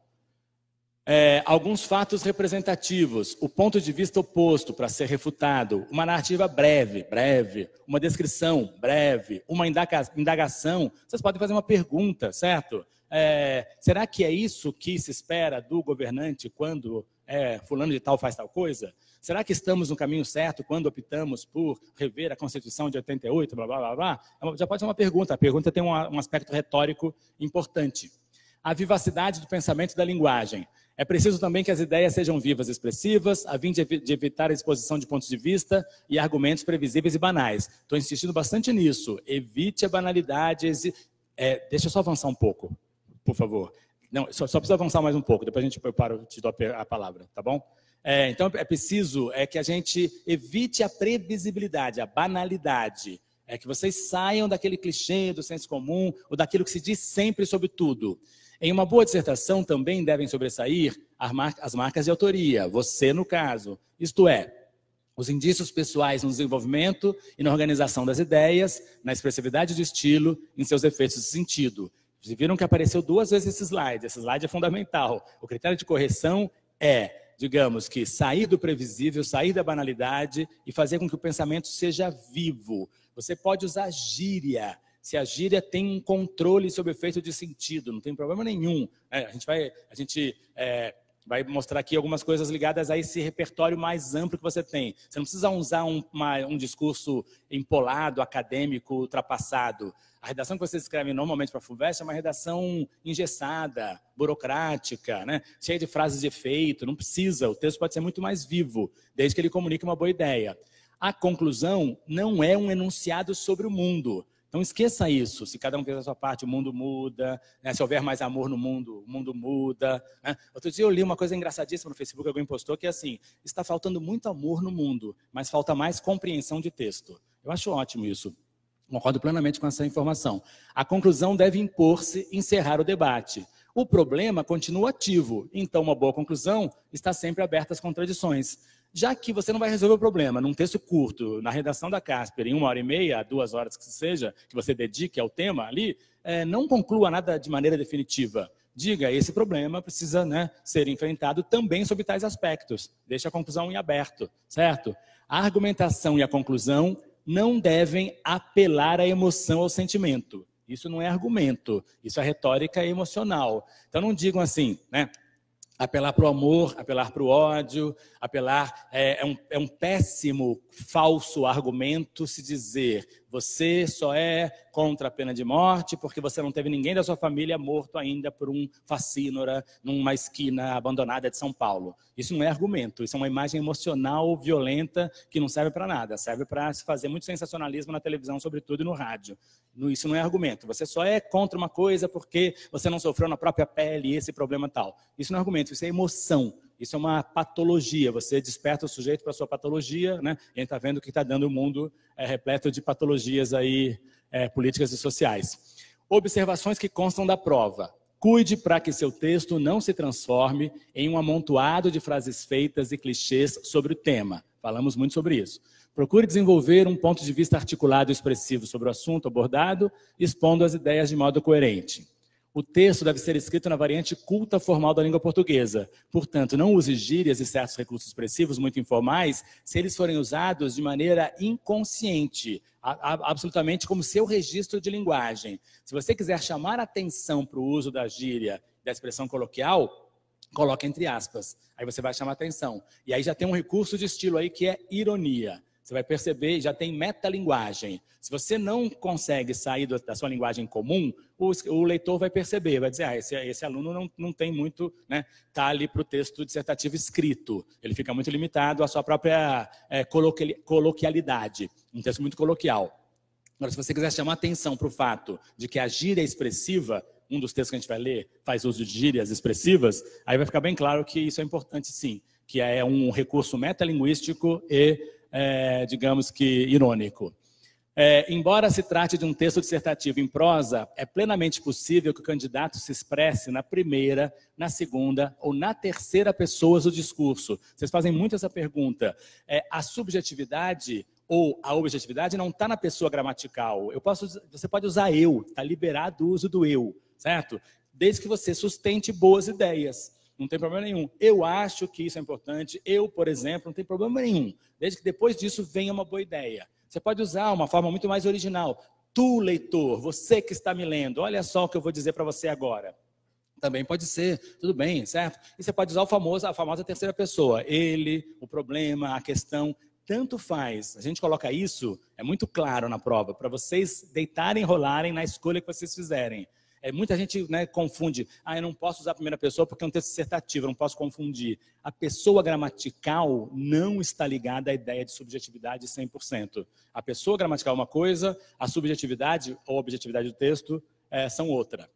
É, alguns fatos representativos, o ponto de vista oposto para ser refutado, uma narrativa breve, breve, uma descrição breve, uma indaga indagação. Vocês podem fazer uma pergunta, certo? É, será que é isso que se espera do governante quando é, fulano de tal faz tal coisa? Será que estamos no caminho certo quando optamos por rever a Constituição de 88, blá, blá, blá, blá? É já pode ser uma pergunta. A pergunta tem um, um aspecto retórico importante. A vivacidade do pensamento e da linguagem. É preciso também que as ideias sejam vivas e expressivas, a fim de evitar a exposição de pontos de vista e argumentos previsíveis e banais. Estou insistindo bastante nisso. Evite a banalidade. Exi... É, deixa eu só avançar um pouco, por favor. Não, só, só precisa avançar mais um pouco, depois a gente, para te dou a palavra, tá bom? É, então é preciso é que a gente evite a previsibilidade, a banalidade. É que vocês saiam daquele clichê do senso comum ou daquilo que se diz sempre sobre tudo. Em uma boa dissertação também devem sobressair as marcas de autoria, você no caso, isto é, os indícios pessoais no desenvolvimento e na organização das ideias, na expressividade do estilo, em seus efeitos de sentido. Vocês viram que apareceu duas vezes esse slide, esse slide é fundamental. O critério de correção é, digamos que, sair do previsível, sair da banalidade e fazer com que o pensamento seja vivo. Você pode usar gíria, se a gíria tem um controle sobre o efeito de sentido, não tem problema nenhum. É, a gente vai, a gente é, vai mostrar aqui algumas coisas ligadas a esse repertório mais amplo que você tem. Você não precisa usar um, uma, um discurso empolado, acadêmico, ultrapassado. A redação que você escreve normalmente para a FUVEST é uma redação engessada, burocrática, né? cheia de frases de efeito, não precisa. O texto pode ser muito mais vivo, desde que ele comunique uma boa ideia. A conclusão não é um enunciado sobre o mundo. Não esqueça isso. Se cada um fizer a sua parte, o mundo muda. Né? Se houver mais amor no mundo, o mundo muda. Né? Outro dia eu li uma coisa engraçadíssima no Facebook, alguém postou que é assim: está faltando muito amor no mundo, mas falta mais compreensão de texto. Eu acho ótimo isso. Concordo plenamente com essa informação. A conclusão deve impor-se encerrar o debate. O problema continua ativo, então uma boa conclusão está sempre aberta às contradições. Já que você não vai resolver o problema num texto curto, na redação da Casper, em uma hora e meia, duas horas que seja, que você dedique ao tema ali, é, não conclua nada de maneira definitiva. Diga, esse problema precisa né, ser enfrentado também sob tais aspectos. Deixa a conclusão em aberto, certo? A argumentação e a conclusão não devem apelar à emoção ou ao sentimento. Isso não é argumento, isso é retórica emocional. Então não digam assim, né? Apelar para o amor, apelar para o ódio, apelar. É, é, um, é um péssimo, falso argumento se dizer você só é contra a pena de morte porque você não teve ninguém da sua família morto ainda por um facínora numa esquina abandonada de São Paulo. Isso não é argumento, isso é uma imagem emocional violenta que não serve para nada. Serve para se fazer muito sensacionalismo na televisão, sobretudo e no rádio. Isso não é argumento. Você só é contra uma coisa porque você não sofreu na própria pele esse problema tal. Isso não é argumento, isso é emoção. Isso é uma patologia. Você desperta o sujeito para sua patologia, né? E está vendo que está dando o um mundo é, repleto de patologias aí é, políticas e sociais. Observações que constam da prova. Cuide para que seu texto não se transforme em um amontoado de frases feitas e clichês sobre o tema. Falamos muito sobre isso. Procure desenvolver um ponto de vista articulado e expressivo sobre o assunto abordado, expondo as ideias de modo coerente. O texto deve ser escrito na variante culta formal da língua portuguesa. Portanto, não use gírias e certos recursos expressivos muito informais se eles forem usados de maneira inconsciente, absolutamente como seu registro de linguagem. Se você quiser chamar atenção para o uso da gíria, da expressão coloquial, coloque entre aspas. Aí você vai chamar atenção. E aí já tem um recurso de estilo aí que é ironia. Você vai perceber, já tem metalinguagem. Se você não consegue sair da sua linguagem comum, o, o leitor vai perceber, vai dizer, ah, esse, esse aluno não, não tem muito, né, tá ali para o texto dissertativo escrito. Ele fica muito limitado à sua própria é, coloquialidade, um texto muito coloquial. Agora, se você quiser chamar atenção para o fato de que a gíria expressiva, um dos textos que a gente vai ler, faz uso de gírias expressivas, aí vai ficar bem claro que isso é importante sim, que é um recurso metalinguístico e é, digamos que, irônico. É, embora se trate de um texto dissertativo em prosa, é plenamente possível que o candidato se expresse na primeira, na segunda ou na terceira pessoa do discurso. Vocês fazem muito essa pergunta. É, a subjetividade ou a objetividade não está na pessoa gramatical. Eu posso, você pode usar eu, está liberado o uso do eu, certo? Desde que você sustente boas ideias não tem problema nenhum. Eu acho que isso é importante, eu, por exemplo, não tem problema nenhum. Desde que depois disso venha uma boa ideia. Você pode usar uma forma muito mais original. Tu, leitor, você que está me lendo, olha só o que eu vou dizer para você agora. Também pode ser, tudo bem, certo? E você pode usar famoso, a famosa terceira pessoa. Ele, o problema, a questão, tanto faz. A gente coloca isso, é muito claro na prova, para vocês deitarem e rolarem na escolha que vocês fizerem. É, muita gente né, confunde. Ah, eu não posso usar a primeira pessoa porque é um texto dissertativo, eu não posso confundir. A pessoa gramatical não está ligada à ideia de subjetividade 100%. A pessoa gramatical é uma coisa, a subjetividade ou objetividade do texto é, são outra.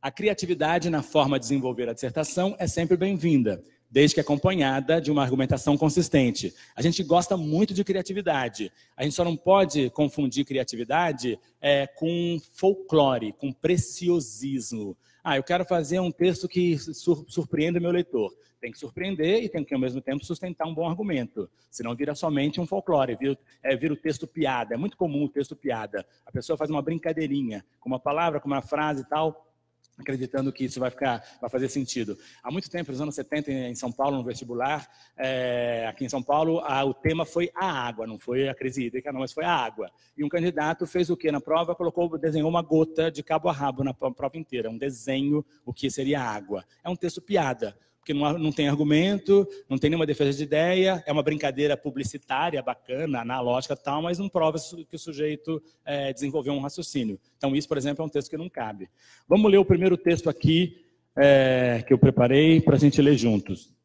A criatividade na forma de desenvolver a dissertação é sempre bem-vinda desde que acompanhada de uma argumentação consistente. A gente gosta muito de criatividade. A gente só não pode confundir criatividade é, com folclore, com preciosismo. Ah, eu quero fazer um texto que sur surpreenda meu leitor. Tem que surpreender e tem que, ao mesmo tempo, sustentar um bom argumento. Senão vira somente um folclore, vira, é, vira o texto piada. É muito comum o texto piada. A pessoa faz uma brincadeirinha com uma palavra, com uma frase e tal, acreditando que isso vai ficar, vai fazer sentido. Há muito tempo, nos anos 70, em São Paulo, no vestibular, é, aqui em São Paulo, a, o tema foi a água, não foi a crise hídrica, não, mas foi a água. E um candidato fez o que na prova? Colocou, desenhou uma gota de cabo a rabo na prova inteira, um desenho, o que seria água. É um texto piada, que não, não tem argumento, não tem nenhuma defesa de ideia, é uma brincadeira publicitária bacana, analógica tal, mas não prova que o sujeito é, desenvolveu um raciocínio. Então, isso, por exemplo, é um texto que não cabe. Vamos ler o primeiro texto aqui é, que eu preparei para a gente ler juntos.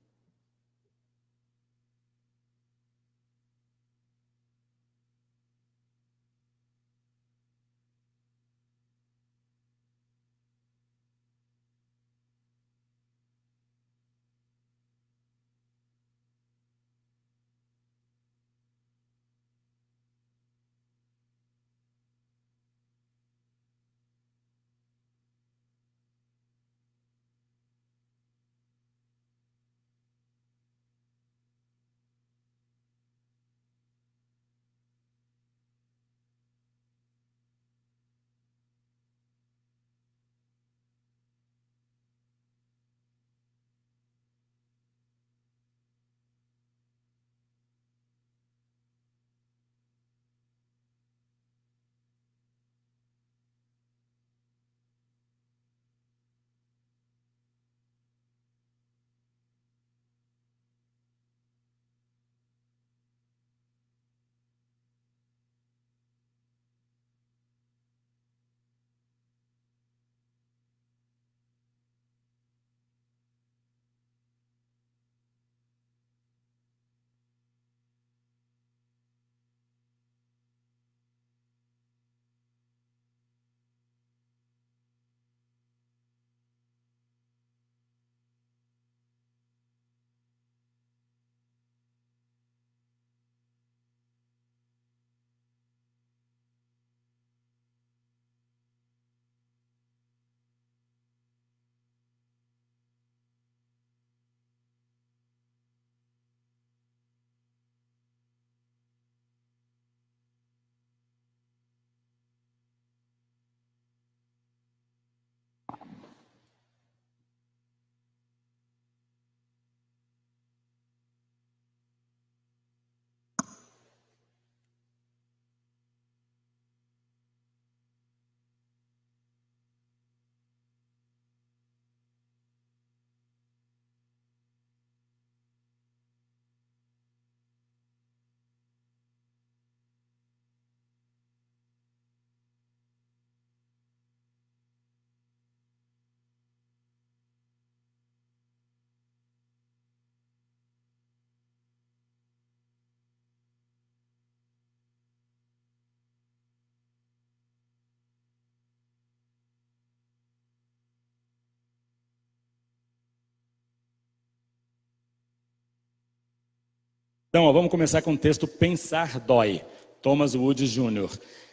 Então, ó, vamos começar com o texto Pensar Dói, Thomas Wood Jr.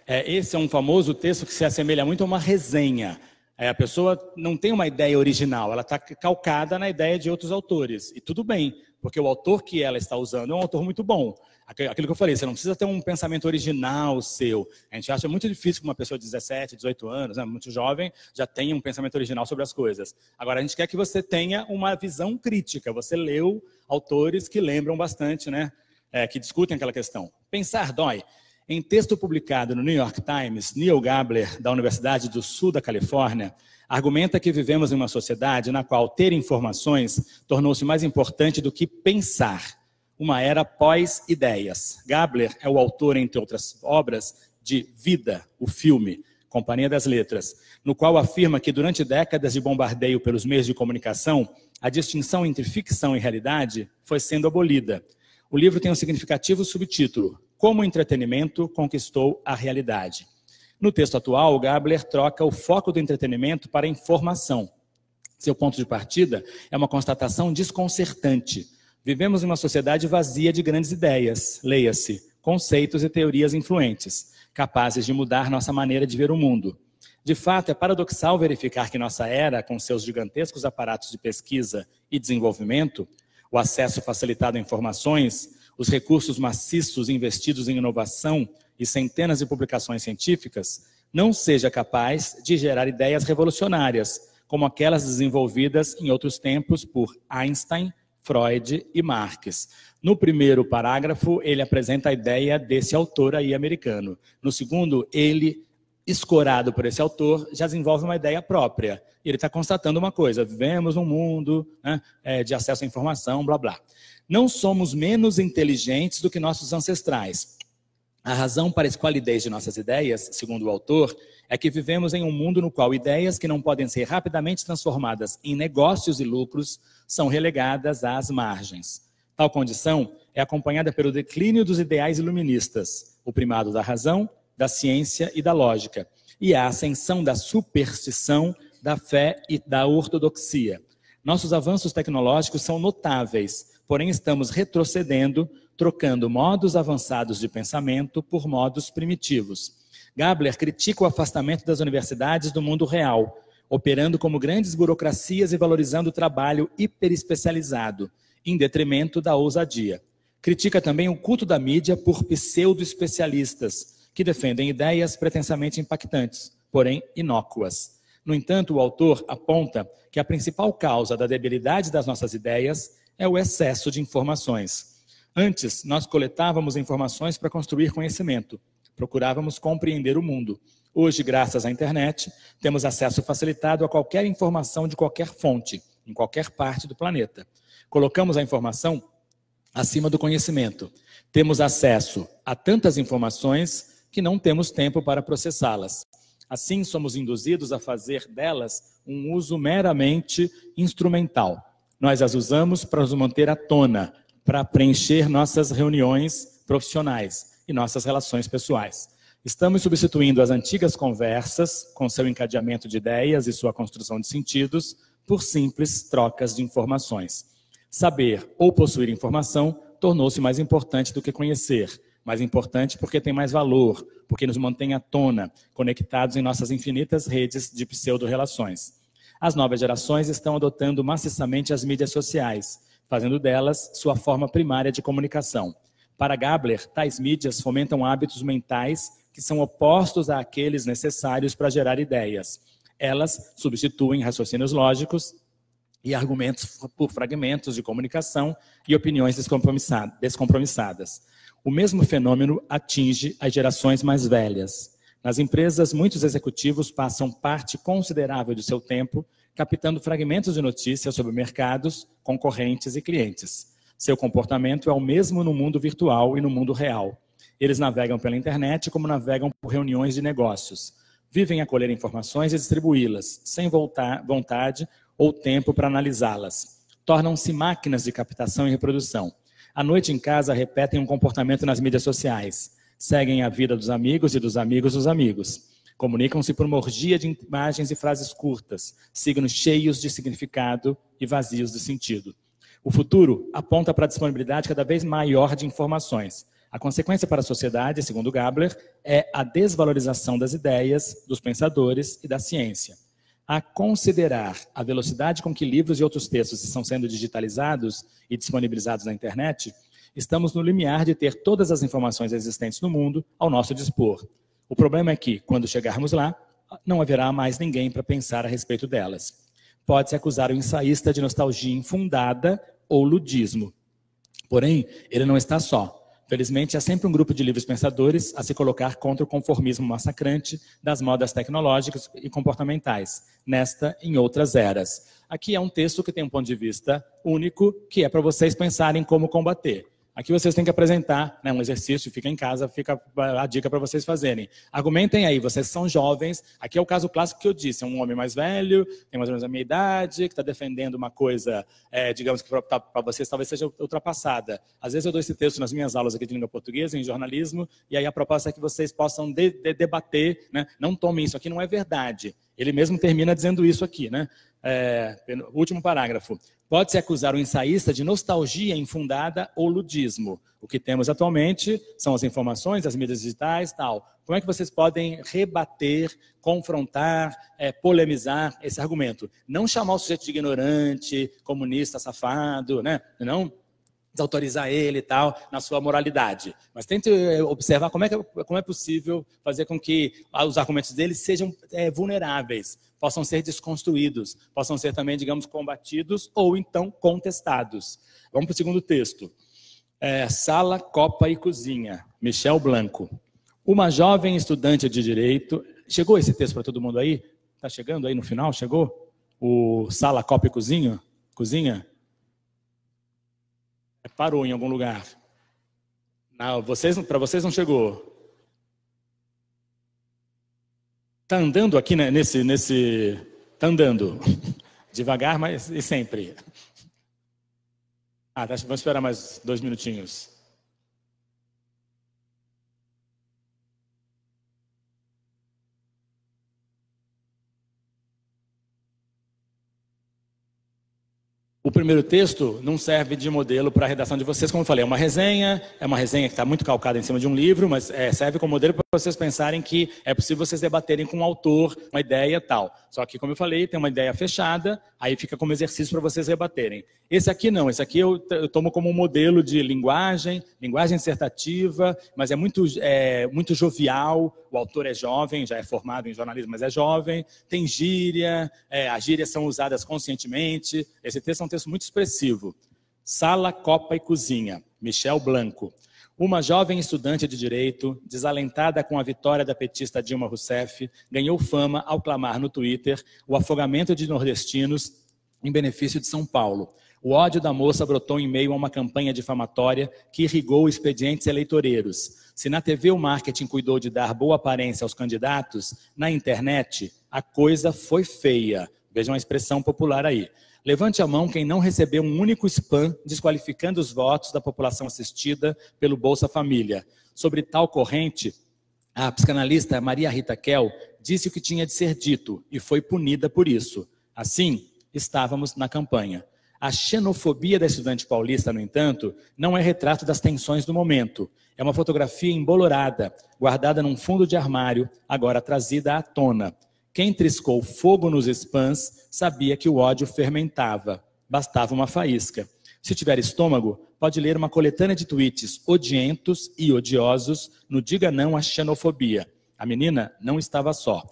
É, esse é um famoso texto que se assemelha muito a uma resenha. É, a pessoa não tem uma ideia original, ela está calcada na ideia de outros autores. E tudo bem, porque o autor que ela está usando é um autor muito bom. Aquilo que eu falei, você não precisa ter um pensamento original seu. A gente acha muito difícil que uma pessoa de 17, 18 anos, né, muito jovem, já tenha um pensamento original sobre as coisas. Agora, a gente quer que você tenha uma visão crítica. Você leu autores que lembram bastante, né? É, que discutem aquela questão. Pensar dói. Em texto publicado no New York Times, Neil Gabler, da Universidade do Sul da Califórnia, argumenta que vivemos em uma sociedade na qual ter informações tornou-se mais importante do que pensar. Uma era pós-ideias. Gabler é o autor, entre outras obras, de Vida, o filme, Companhia das Letras, no qual afirma que durante décadas de bombardeio pelos meios de comunicação, a distinção entre ficção e realidade foi sendo abolida. O livro tem um significativo subtítulo, como o entretenimento conquistou a realidade. No texto atual, Gabler troca o foco do entretenimento para a informação. Seu ponto de partida é uma constatação desconcertante. Vivemos em uma sociedade vazia de grandes ideias, leia-se, conceitos e teorias influentes, capazes de mudar nossa maneira de ver o mundo. De fato, é paradoxal verificar que nossa era, com seus gigantescos aparatos de pesquisa e desenvolvimento, o acesso facilitado a informações, os recursos maciços investidos em inovação e centenas de publicações científicas, não seja capaz de gerar ideias revolucionárias, como aquelas desenvolvidas em outros tempos por Einstein, Freud e Marx. No primeiro parágrafo, ele apresenta a ideia desse autor aí americano. No segundo, ele, escorado por esse autor, já desenvolve uma ideia própria. Ele está constatando uma coisa: vivemos num mundo né, é, de acesso à informação, blá blá não somos menos inteligentes do que nossos ancestrais. A razão para a esqualidez de nossas ideias, segundo o autor, é que vivemos em um mundo no qual ideias que não podem ser rapidamente transformadas em negócios e lucros são relegadas às margens. Tal condição é acompanhada pelo declínio dos ideais iluministas, o primado da razão, da ciência e da lógica, e a ascensão da superstição, da fé e da ortodoxia. Nossos avanços tecnológicos são notáveis, porém estamos retrocedendo, trocando modos avançados de pensamento por modos primitivos. Gabler critica o afastamento das universidades do mundo real, operando como grandes burocracias e valorizando o trabalho hiperespecializado, em detrimento da ousadia. Critica também o culto da mídia por pseudo-especialistas, que defendem ideias pretensamente impactantes, porém inócuas. No entanto, o autor aponta que a principal causa da debilidade das nossas ideias é o excesso de informações. Antes, nós coletávamos informações para construir conhecimento, procurávamos compreender o mundo. Hoje, graças à internet, temos acesso facilitado a qualquer informação de qualquer fonte, em qualquer parte do planeta. Colocamos a informação acima do conhecimento. Temos acesso a tantas informações que não temos tempo para processá-las. Assim, somos induzidos a fazer delas um uso meramente instrumental. Nós as usamos para nos manter à tona, para preencher nossas reuniões profissionais e nossas relações pessoais. Estamos substituindo as antigas conversas, com seu encadeamento de ideias e sua construção de sentidos, por simples trocas de informações. Saber ou possuir informação tornou-se mais importante do que conhecer, mais importante porque tem mais valor, porque nos mantém à tona, conectados em nossas infinitas redes de pseudo-relações. As novas gerações estão adotando maciçamente as mídias sociais, fazendo delas sua forma primária de comunicação. Para Gabler, tais mídias fomentam hábitos mentais que são opostos àqueles necessários para gerar ideias. Elas substituem raciocínios lógicos e argumentos por fragmentos de comunicação e opiniões descompromissadas. O mesmo fenômeno atinge as gerações mais velhas. Nas empresas, muitos executivos passam parte considerável de seu tempo captando fragmentos de notícias sobre mercados, concorrentes e clientes. Seu comportamento é o mesmo no mundo virtual e no mundo real. Eles navegam pela internet como navegam por reuniões de negócios. Vivem a colher informações e distribuí-las, sem voltar, vontade ou tempo para analisá-las. Tornam-se máquinas de captação e reprodução. À noite em casa, repetem um comportamento nas mídias sociais. Seguem a vida dos amigos e dos amigos dos amigos. Comunicam-se por mordia de imagens e frases curtas, signos cheios de significado e vazios de sentido. O futuro aponta para a disponibilidade cada vez maior de informações. A consequência para a sociedade, segundo Gabler, é a desvalorização das ideias, dos pensadores e da ciência. A considerar a velocidade com que livros e outros textos estão sendo digitalizados e disponibilizados na internet, estamos no limiar de ter todas as informações existentes no mundo ao nosso dispor. O problema é que, quando chegarmos lá, não haverá mais ninguém para pensar a respeito delas. Pode-se acusar o ensaísta de nostalgia infundada ou ludismo. Porém, ele não está só. Felizmente, há sempre um grupo de livres pensadores a se colocar contra o conformismo massacrante das modas tecnológicas e comportamentais, nesta e em outras eras. Aqui é um texto que tem um ponto de vista único, que é para vocês pensarem como combater. Aqui vocês têm que apresentar né, um exercício, fica em casa, fica a dica para vocês fazerem. Argumentem aí, vocês são jovens, aqui é o caso clássico que eu disse, é um homem mais velho, tem mais ou menos a minha idade, que está defendendo uma coisa, é, digamos que para vocês talvez seja ultrapassada. Às vezes eu dou esse texto nas minhas aulas aqui de língua portuguesa, em jornalismo, e aí a proposta é que vocês possam de, de, debater, né? não tomem isso aqui, não é verdade. Ele mesmo termina dizendo isso aqui, né? É, último parágrafo. Pode-se acusar o ensaísta de nostalgia infundada ou ludismo. O que temos atualmente são as informações, as mídias digitais, tal. Como é que vocês podem rebater, confrontar, é, polemizar esse argumento? Não chamar o sujeito de ignorante, comunista, safado, né? Não é autorizar ele e tal, na sua moralidade. Mas tente eh, observar como é, que, é, como é possível fazer com que ah, os argumentos dele sejam é, vulneráveis, possam ser desconstruídos, possam ser também, digamos, combatidos ou então contestados. Vamos para o segundo texto. É, sala, Copa e Cozinha, Michel Blanco. Uma jovem estudante de direito. Chegou esse texto para todo mundo aí? Está chegando aí no final? Chegou? O Sala, Copa e Cozinha? Cozinha? parou em algum lugar. Não, vocês, para vocês não chegou. Tá andando aqui né, nesse, nesse, tá andando *laughs* devagar, mas e sempre. Ah, tá, vamos esperar mais dois minutinhos. O primeiro texto não serve de modelo para a redação de vocês, como eu falei, é uma resenha, é uma resenha que está muito calcada em cima de um livro, mas é, serve como modelo para vocês pensarem que é possível vocês debaterem com o um autor uma ideia tal. Só que, como eu falei, tem uma ideia fechada, aí fica como exercício para vocês rebaterem. Esse aqui não, esse aqui eu, eu, tomo como um modelo de linguagem, linguagem dissertativa, mas é muito, é, muito jovial, o autor é jovem, já é formado em jornalismo, mas é jovem, tem gíria, é, as gírias são usadas conscientemente. Esse texto é um texto muito expressivo. Sala, Copa e Cozinha, Michel Blanco. Uma jovem estudante de direito, desalentada com a vitória da petista Dilma Rousseff, ganhou fama ao clamar no Twitter o afogamento de nordestinos em benefício de São Paulo. O ódio da moça brotou em meio a uma campanha difamatória que irrigou expedientes eleitoreiros. Se na TV o marketing cuidou de dar boa aparência aos candidatos, na internet a coisa foi feia. Veja uma expressão popular aí. Levante a mão quem não recebeu um único spam desqualificando os votos da população assistida pelo Bolsa Família. Sobre tal corrente, a psicanalista Maria Rita Kel disse o que tinha de ser dito e foi punida por isso. Assim, estávamos na campanha. A xenofobia da estudante paulista, no entanto, não é retrato das tensões do momento. É uma fotografia embolorada, guardada num fundo de armário, agora trazida à tona. Quem triscou fogo nos spams sabia que o ódio fermentava. Bastava uma faísca. Se tiver estômago, pode ler uma coletânea de tweets odientos e odiosos no Diga Não à Xenofobia. A menina não estava só.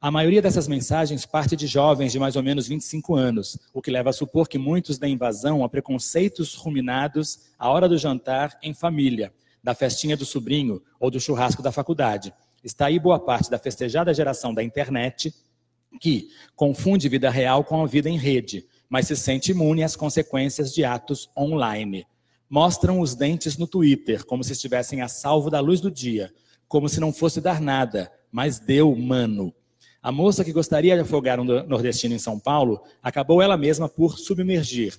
A maioria dessas mensagens parte de jovens de mais ou menos 25 anos, o que leva a supor que muitos da invasão a preconceitos ruminados à hora do jantar em família da festinha do sobrinho ou do churrasco da faculdade. Está aí boa parte da festejada geração da internet que confunde vida real com a vida em rede, mas se sente imune às consequências de atos online. Mostram os dentes no Twitter, como se estivessem a salvo da luz do dia, como se não fosse dar nada, mas deu, mano. A moça que gostaria de afogar um nordestino em São Paulo acabou ela mesma por submergir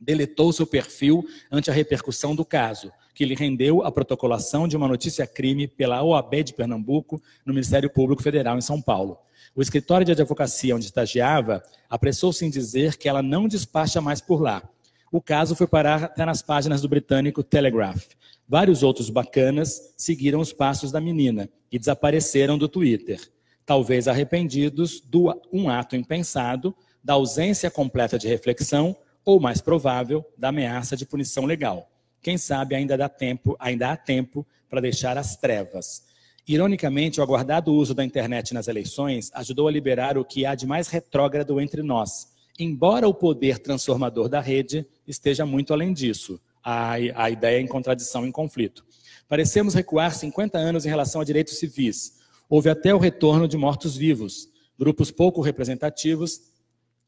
deletou seu perfil ante a repercussão do caso, que lhe rendeu a protocolação de uma notícia-crime pela OAB de Pernambuco no Ministério Público Federal em São Paulo. O escritório de advocacia onde estagiava apressou-se em dizer que ela não despacha mais por lá. O caso foi parar até nas páginas do britânico Telegraph. Vários outros bacanas seguiram os passos da menina e desapareceram do Twitter. Talvez arrependidos do um ato impensado, da ausência completa de reflexão ou mais provável, da ameaça de punição legal. Quem sabe ainda dá tempo, ainda há tempo para deixar as trevas. Ironicamente, o aguardado uso da internet nas eleições ajudou a liberar o que há de mais retrógrado entre nós, embora o poder transformador da rede esteja muito além disso. A, a ideia é em contradição, em conflito. Parecemos recuar 50 anos em relação a direitos civis. Houve até o retorno de mortos-vivos, grupos pouco representativos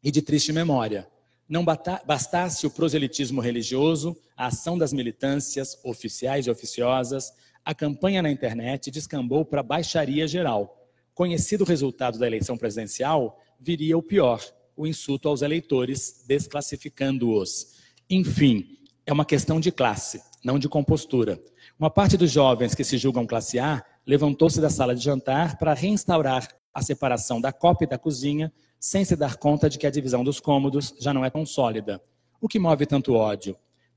e de triste memória. Não bastasse o proselitismo religioso, a ação das militâncias, oficiais e oficiosas, a campanha na internet descambou para a baixaria geral. Conhecido o resultado da eleição presidencial, viria o pior, o insulto aos eleitores, desclassificando-os. Enfim, é uma questão de classe, não de compostura. Uma parte dos jovens que se julgam classe A levantou-se da sala de jantar para reinstaurar a separação da copa e da cozinha sem se dar conta de que a divisão dos cômodos já não é tão sólida. O que move tanto ódio?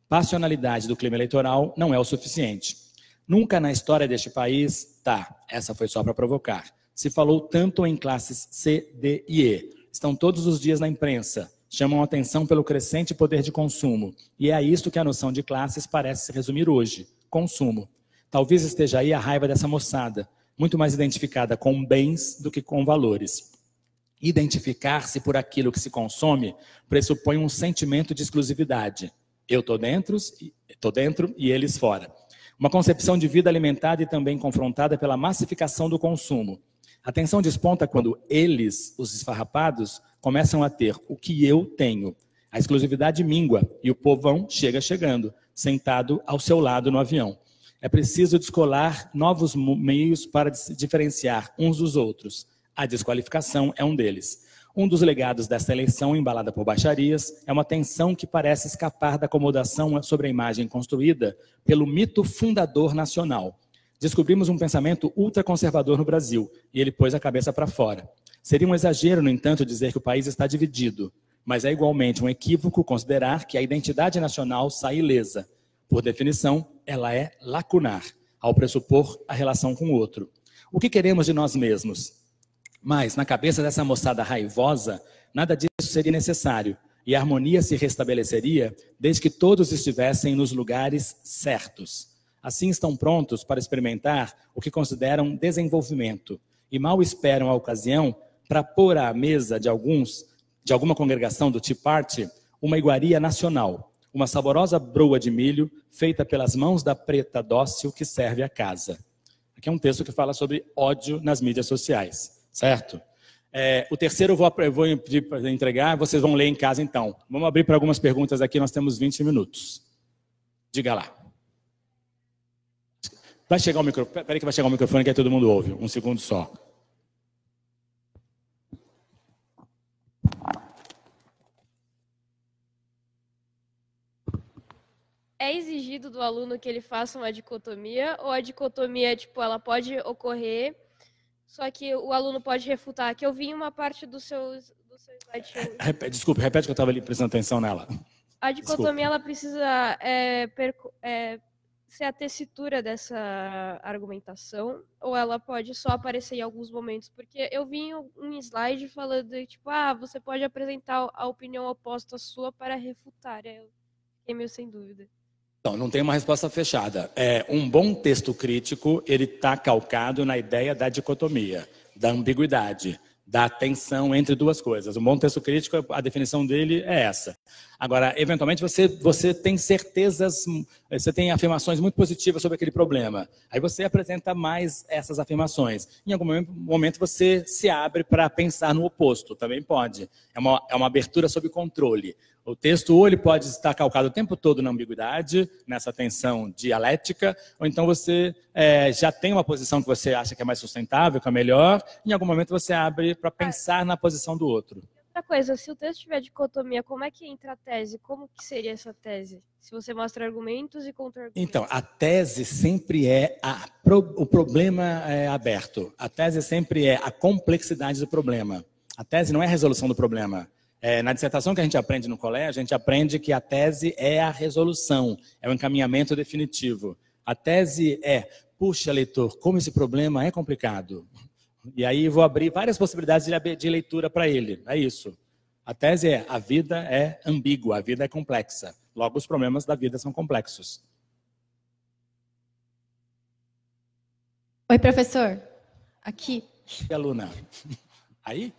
Passionalidade do clima eleitoral não é o suficiente. Nunca na história deste país, tá, essa foi só para provocar, se falou tanto em classes C, D e E. Estão todos os dias na imprensa, chamam atenção pelo crescente poder de consumo. E é a isto que a noção de classes parece se resumir hoje: consumo. Talvez esteja aí a raiva dessa moçada, muito mais identificada com bens do que com valores. Identificar-se por aquilo que se consome pressupõe um sentimento de exclusividade. Eu estou dentro, tô dentro e eles fora. Uma concepção de vida alimentada e também confrontada pela massificação do consumo. A tensão desponta quando eles, os esfarrapados, começam a ter o que eu tenho. A exclusividade mingua e o povão chega chegando, sentado ao seu lado no avião. É preciso descolar novos meios para diferenciar uns dos outros a desqualificação é um deles. Um dos legados desta eleição, embalada por baixarias, é uma tensão que parece escapar da acomodação sobre a imagem construída pelo mito fundador nacional. Descobrimos um pensamento ultraconservador no Brasil, e ele pôs a cabeça para fora. Seria um exagero, no entanto, dizer que o país está dividido, mas é igualmente um equívoco considerar que a identidade nacional sai ilesa. Por definição, ela é lacunar, ao pressupor a relação com o outro. O que queremos de nós mesmos? Mas, na cabeça dessa moçada raivosa, nada disso seria necessário e a harmonia se restabeleceria desde que todos estivessem nos lugares certos. Assim estão prontos para experimentar o que consideram desenvolvimento e mal esperam a ocasião para pôr à mesa de alguns, de alguma congregação do Tea Party, uma iguaria nacional, uma saborosa broa de milho feita pelas mãos da preta dócil que serve a casa. Aqui é um texto que fala sobre ódio nas mídias sociais certo? É, o terceiro eu vou, eu vou pedir para entregar, vocês vão ler em casa então. Vamos abrir para algumas perguntas aqui, nós temos 20 minutos. Diga lá. Vai chegar o microfone, peraí que vai chegar o microfone que aí todo mundo ouve, um segundo só. É exigido do aluno que ele faça uma dicotomia ou a dicotomia, tipo, ela pode ocorrer só que o aluno pode refutar, que eu vi uma parte do seu, do seu é, slide. É, desculpe, repete que eu estava ali prestando atenção nela. A dicotomia ela precisa é, é, ser a tessitura dessa argumentação, ou ela pode só aparecer em alguns momentos, porque eu vi um slide falando, tipo, ah, você pode apresentar a opinião oposta à sua para refutar. É, eu fiquei meio sem dúvida. Não, não tem uma resposta fechada. É, um bom texto crítico, ele está calcado na ideia da dicotomia, da ambiguidade, da tensão entre duas coisas. Um bom texto crítico, a definição dele é essa. Agora, eventualmente, você, você tem certezas, você tem afirmações muito positivas sobre aquele problema. Aí você apresenta mais essas afirmações. Em algum momento, você se abre para pensar no oposto, também pode. É uma, é uma abertura sob controle. O texto, ou ele pode estar calcado o tempo todo na ambiguidade, nessa tensão dialética, ou então você é, já tem uma posição que você acha que é mais sustentável, que é melhor, em algum momento você abre para é. pensar na posição do outro outra coisa, se o texto tiver dicotomia, como é que entra a tese? Como que seria essa tese? Se você mostra argumentos e contra-argumentos. Então, a tese sempre é a, o problema é aberto. A tese sempre é a complexidade do problema. A tese não é a resolução do problema. É, na dissertação que a gente aprende no colégio, a gente aprende que a tese é a resolução, é o encaminhamento definitivo. A tese é, puxa, leitor, como esse problema é complicado. E aí vou abrir várias possibilidades de leitura para ele. É isso. A tese é: a vida é ambígua, a vida é complexa. Logo, os problemas da vida são complexos. Oi, professor. Aqui. E aluna? *laughs* Aí?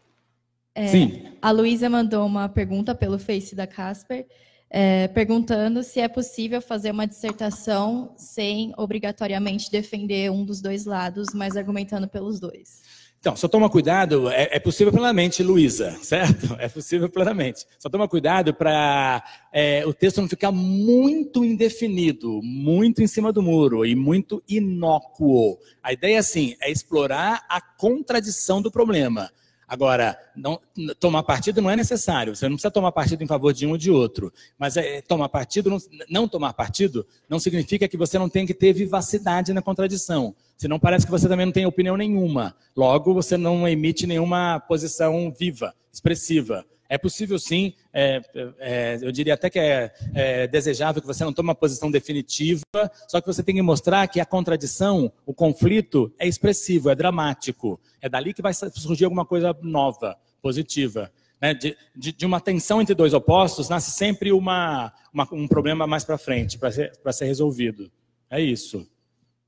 É, Sim. A Luísa mandou uma pergunta pelo Face da Casper, é, perguntando se é possível fazer uma dissertação sem obrigatoriamente defender um dos dois lados, mas argumentando pelos dois. Então, só toma cuidado, é, é possível plenamente, Luísa, *laughs* certo? É possível plenamente. Só toma cuidado para é, o texto não ficar muito indefinido, muito em cima do muro e muito inócuo. A ideia, assim, é explorar a contradição do problema. Agora, não, tomar partido não é necessário, você não precisa tomar partido em favor de um ou de outro, mas é, tomar partido, não, não tomar partido, não significa que você não tem que ter vivacidade na contradição, senão parece que você também não tem opinião nenhuma, logo você não emite nenhuma posição viva, expressiva, é possível sim, é, é, é, eu diria até que é, é, desejável que você não tome uma posição definitiva, só que você tem que mostrar que a contradição, o conflito é expressivo, é dramático. É dali que vai surgir alguma coisa nova, positiva. Né? De, de, de, uma tensão entre dois opostos, nasce sempre uma, uma um problema mais para frente, para ser, ser resolvido. É isso.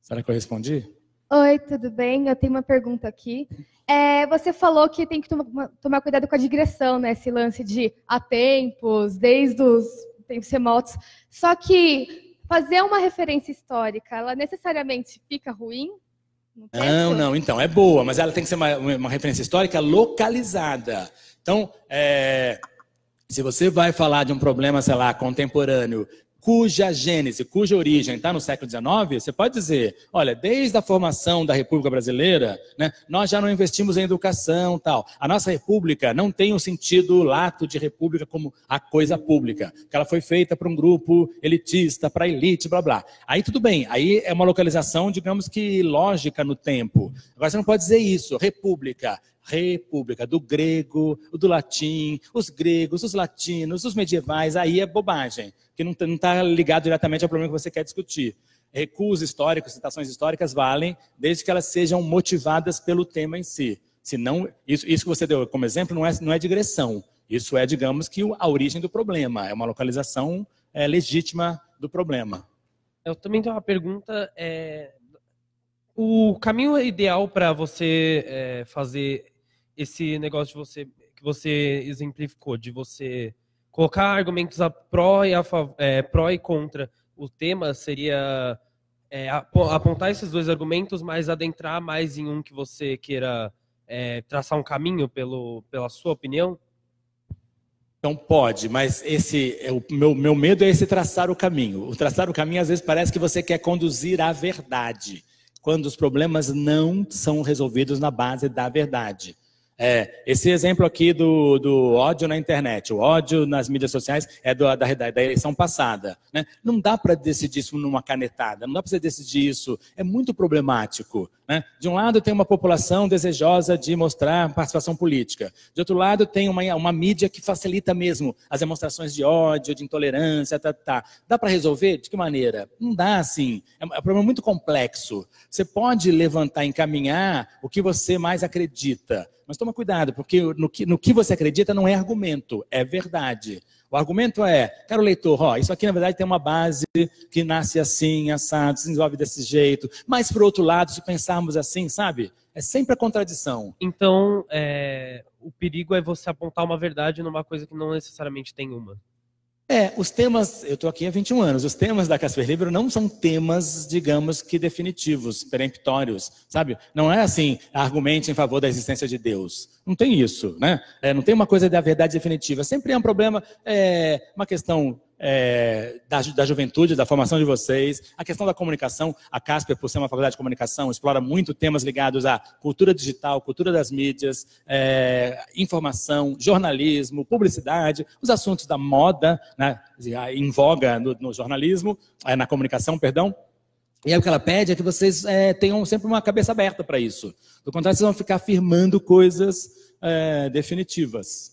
Será que eu respondi? Oi, tudo bem? Eu tenho uma pergunta aqui. É, você falou que tem que tomar cuidado com a digressão, né? Esse lance de há tempos, desde os tempos remotos. Só que fazer uma referência histórica, ela necessariamente fica ruim? Não, não, então, é boa, mas ela tem que ser uma, uma referência histórica localizada. Então, é, se você vai falar de um problema, sei lá, contemporâneo cuja gênese, cuja origem está no século XIX, você pode dizer, olha, desde a formação da República Brasileira, né, nós já não investimos em educação tal. A nossa República não tem o um sentido lato de República como a coisa pública, que ela foi feita para um grupo elitista, para elite, blá blá. Aí tudo bem, aí é uma localização, digamos que lógica no tempo. Agora você não pode dizer isso, República, república, do grego, do latim, os gregos, os latinos, os medievais, aí é bobagem, que não está ligado diretamente ao problema que você quer discutir. Recuos históricos, citações históricas valem, desde que elas sejam motivadas pelo tema em si. Se não, isso, isso que você deu como exemplo não é, não é digressão. Isso é, digamos que, a origem do problema, é uma localização é, legítima do problema. Eu também tenho uma pergunta. É, o caminho ideal para você é, fazer esse negócio de você que você exemplificou, de você colocar argumentos a pró e, a, é, pró e contra o tema seria é, apontar esses dois argumentos, mas adentrar mais em um que você queira é, traçar um caminho pelo, pela sua opinião? Então pode, mas esse é o meu, meu medo é esse traçar o caminho. O traçar o caminho às vezes parece que você quer conduzir à verdade, quando os problemas não são resolvidos na base da verdade. É, esse exemplo aqui do, do, ódio na internet, o ódio nas mídias sociais é do, da, da, da, eleição passada. Né? Não dá para decidir isso numa canetada, não dá para você decidir isso, é muito problemático. Né? De um lado tem uma população desejosa de mostrar participação política, de outro lado tem uma, uma mídia que facilita mesmo as demonstrações de ódio, de intolerância, tá, tá. dá para resolver? De que maneira? Não dá assim, é, é um problema muito complexo. Você pode levantar, encaminhar o que você mais acredita, mas toma cuidado, porque no que, no que você acredita não é argumento, é verdade. O argumento é, caro leitor, ó, isso aqui na verdade tem uma base que nasce assim, assado, se desenvolve desse jeito. Mas por outro lado, se pensarmos assim, sabe? É sempre a contradição. Então, é, o perigo é você apontar uma verdade numa coisa que não necessariamente tem uma. É, os temas, eu estou aqui há 21 anos, os temas da Casper Libero não são temas, digamos que definitivos, peremptórios, sabe? Não é assim, argumente em favor da existência de Deus. Não tem isso, né? É, não tem uma coisa da verdade definitiva. Sempre é um problema, é, uma questão é, da, da juventude, da formação de vocês, a questão da comunicação. A Casper, por ser uma faculdade de comunicação, explora muito temas ligados à cultura digital, cultura das mídias, é, informação, jornalismo, publicidade, os assuntos da moda, né, em voga no, no jornalismo, é, na comunicação, perdão. E aí o que ela pede é que vocês é, tenham sempre uma cabeça aberta para isso. Do contrário, vocês vão ficar afirmando coisas é, definitivas.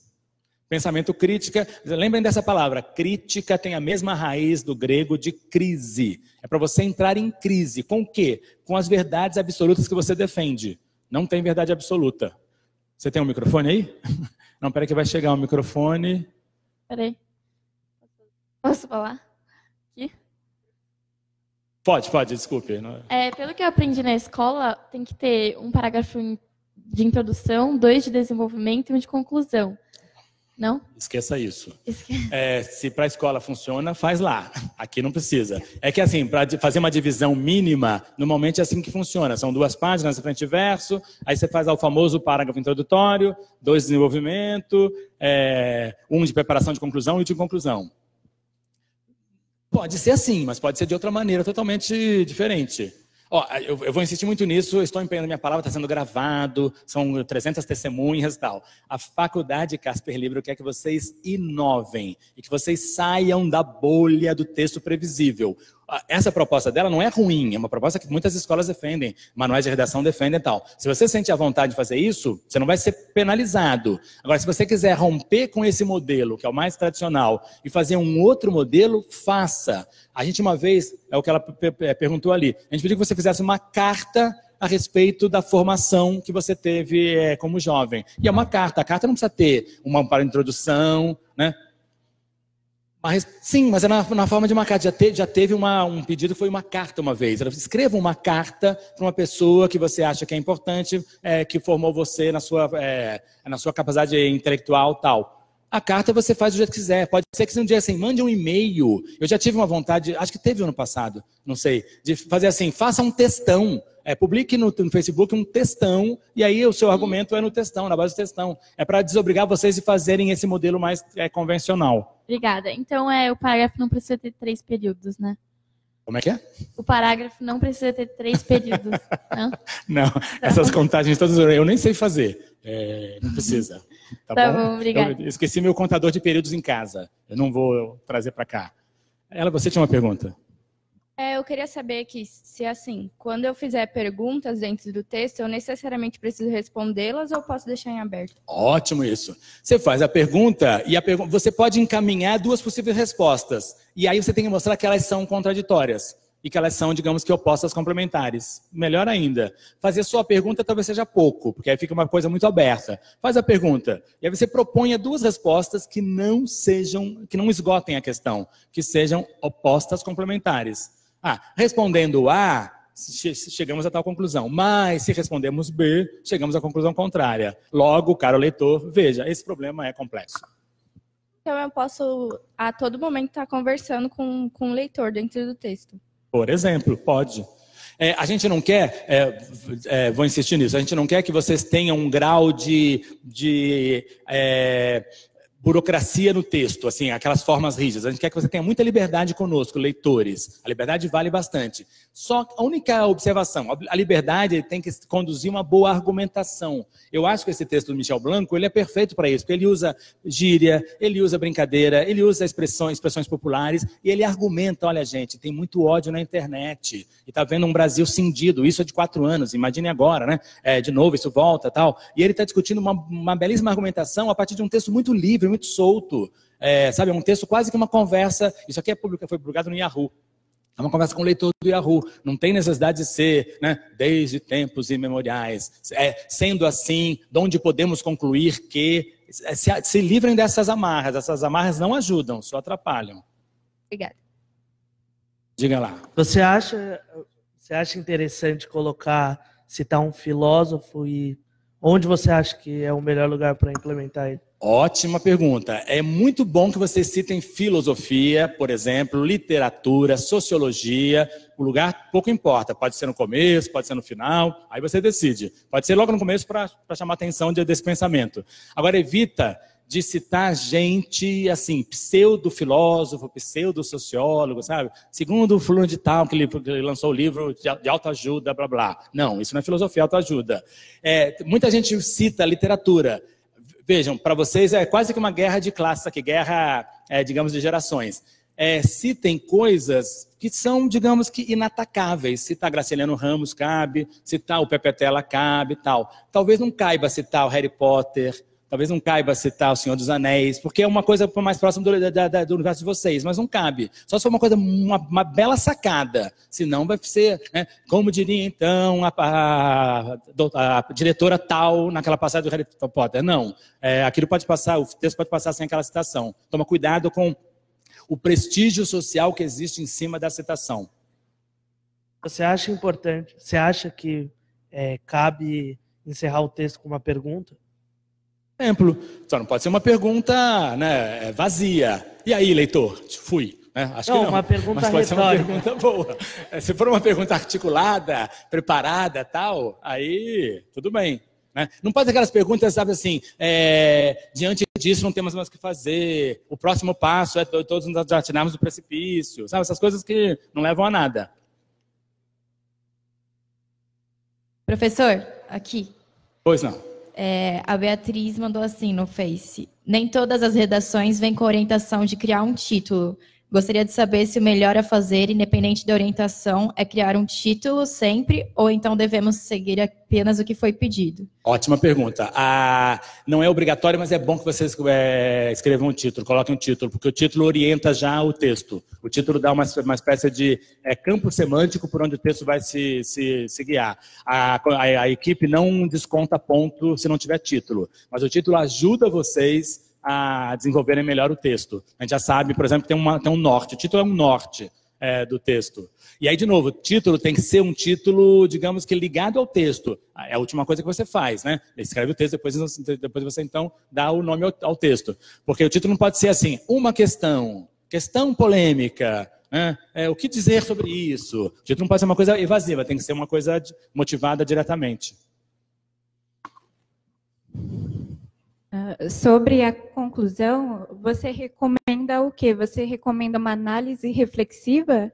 Pensamento crítica, lembrem dessa palavra, crítica tem a mesma raiz do grego de crise. É para você entrar em crise. Com o quê? Com as verdades absolutas que você defende. Não tem verdade absoluta. Você tem um microfone aí? *laughs* Não, peraí que vai chegar um microfone. Peraí. Posso falar? Aqui? Pode, pode, desculpe. É. é, pelo que eu aprendi na escola, tem que ter um parágrafo de introdução, dois de desenvolvimento e um de conclusão. Não? Esqueça isso. Esque... *laughs* É, se para a escola funciona, faz lá. Aqui não precisa. É que assim, para fazer uma divisão mínima, normalmente é assim que funciona. São duas páginas, frente e verso, aí você faz o famoso parágrafo introdutório, dois de desenvolvimento, é, um de preparação de conclusão e um de conclusão. Pode ser assim, mas pode ser de outra maneira totalmente diferente. Ó, eu, eu, vou insistir muito nisso, estou empenhando minha palavra, está sendo gravado, são 300 testemunhas e tal. A faculdade Casper Libro quer que vocês inovem e que vocês saiam da bolha do texto previsível essa proposta dela não é ruim, é uma proposta que muitas escolas defendem, manuais de redação defendem e tal. Se você sente a vontade de fazer isso, você não vai ser penalizado. Agora, se você quiser romper com esse modelo, que é o mais tradicional, e fazer um outro modelo, faça. A gente uma vez, é o que ela perguntou ali, a gente pediu que você fizesse uma carta a respeito da formação que você teve é, como jovem. E é uma carta. A carta não precisa ter uma para introdução, né? Mas, sim, mas é na, na, forma de uma carta. Já, te, já teve uma, um pedido foi uma carta uma vez. escreva uma carta para uma pessoa que você acha que é importante, é, que formou você na sua, é, na sua capacidade intelectual tal. A carta você faz do jeito que quiser. Pode ser que se um dia assim, mande um e-mail. Eu já tive uma vontade, acho que teve ano passado, não sei, de fazer assim, faça um textão. É, publique no, no, Facebook um textão, e aí o seu argumento é no textão, na base do textão. É para desobrigar vocês de fazerem esse modelo mais é, convencional. Obrigada. Então, é, o parágrafo não precisa ter três períodos, né? Como é que é? O parágrafo não precisa ter três períodos. *laughs* não? Né? não, essas então. contagens todas eu nem sei fazer. É, não precisa. *laughs* Tá, tá bom? bom obrigada. Eu esqueci meu contador de períodos em casa. Eu não vou trazer para cá. Ela, você tinha uma pergunta? É, eu queria saber que, se assim, quando eu fizer perguntas dentro do texto, eu necessariamente preciso respondê-las ou posso deixar em aberto? Ótimo isso. Você faz a pergunta e a pergu você pode encaminhar duas possíveis respostas. E aí você tem que mostrar que elas são contraditórias e que elas são, digamos que, opostas complementares. Melhor ainda, fazer sua pergunta talvez seja pouco, porque aí fica uma coisa muito aberta. Faz a pergunta, e aí você proponha duas respostas que não sejam, que não esgotem a questão, que sejam opostas complementares. Ah, respondendo A, chegamos a tal conclusão. Mas se respondemos B, chegamos à conclusão contrária. Logo, caro leitor, veja, esse problema é complexo. Então eu posso a todo momento estar conversando com, com o leitor dentro do texto. Por exemplo, pode. É, a gente não quer, é, é, vou insistir nisso, a gente não quer que vocês tenham um grau de, de é, burocracia no texto, assim, aquelas formas rígidas. A gente quer que você tenha muita liberdade conosco, leitores. A liberdade vale bastante. Só a única observação, a liberdade tem que conduzir uma boa argumentação. Eu acho que esse texto do Michel Blanco, ele é perfeito para isso, porque ele usa gíria, ele usa brincadeira, ele usa expressões, expressões populares, e ele argumenta, olha gente, tem muito ódio na internet, e está vendo um Brasil cindido, isso é de quatro anos, imagine agora, né? É, de novo, isso volta tal. E ele está discutindo uma, uma belíssima argumentação a partir de um texto muito livre, muito solto, é, sabe, um texto quase que uma conversa. Isso aqui é público, foi publicado no Yahoo. É uma conversa com o leitor do Yahoo. Não tem necessidade de ser, né, desde tempos imemoriais. É, sendo assim, de onde podemos concluir que é, se, se livrem dessas amarras. Essas amarras não ajudam, só atrapalham. Obrigada. Diga lá. Você acha, você acha interessante colocar, citar um filósofo e onde você acha que é o melhor lugar para implementar ele? Ótima pergunta. É muito bom que vocês citem filosofia, por exemplo, literatura, sociologia. O lugar pouco importa. Pode ser no começo, pode ser no final. Aí você decide. Pode ser logo no começo para chamar atenção desse pensamento. Agora, evita de citar gente assim, pseudo-filósofo, pseudo-sociólogo, sabe? Segundo o fulano de tal, que ele, lançou o livro de autoajuda, blá blá. Não, isso não é filosofia, é autoajuda. É, muita gente cita literatura. Vejam, para vocês é quase que uma guerra de classes aqui, guerra, é, digamos, de gerações. É, citem coisas que são, digamos que, inatacáveis. Citar tá Graciliano Ramos cabe, citar tá o Pepe cabe tal. Talvez não caiba citar tá o Harry Potter, Talvez não caiba citar O Senhor dos Anéis, porque é uma coisa mais próxima do, da, da, do universo de vocês, mas não cabe. Só se for uma coisa, uma, uma bela sacada. Senão vai ser, né? como diria então a, a, a, a, diretora tal naquela passagem do Harry Potter. Não. É, aquilo pode passar, o texto pode passar sem aquela citação. Toma cuidado com o prestígio social que existe em cima da citação. Você acha importante, você acha que é, cabe encerrar o texto com uma pergunta? Exemplo. Só não pode ser uma pergunta né, é vazia. E aí, leitor? Fui. Né? Acho não, que não. Uma pergunta Mas pode retórica. ser uma pergunta boa. É, se for uma pergunta articulada, preparada, tal, aí tudo bem. Né? Não pode ser aquelas perguntas, sabe assim, é, diante disso não temos mais o que fazer, o próximo passo é todos nos atirarmos do precipício, sabe? Essas coisas que não levam a nada. Professor, aqui. Pois não. É, a Beatriz mandou assim no Face: Nem todas as redações vêm com orientação de criar um título. Gostaria de saber se o melhor a fazer, independente da orientação, é criar um título sempre ou então devemos seguir apenas o que foi pedido? Ótima pergunta. Ah, não é obrigatório, mas é bom que vocês é, escrevam um título, coloquem um título, porque o título orienta já o texto. O título dá uma, uma espécie de é, campo semântico por onde o texto vai se, se, se guiar. A, a, a equipe não desconta ponto se não tiver título, mas o título ajuda vocês a desenvolverem melhor o texto. A gente já sabe, por exemplo, tem, uma, tem um norte. O título é um norte é, do texto. E aí, de novo, título tem que ser um título, digamos que ligado ao texto. É a última coisa que você faz, né? Escreve o texto, depois, depois você então dá o nome ao, ao texto. Porque o título não pode ser assim, uma questão, questão polêmica, é, é, o que dizer sobre isso? O título não pode ser uma coisa evasiva, tem que ser uma coisa motivada diretamente. Ah, sobre a conclusão, você recomenda o quê? Você recomenda uma análise reflexiva?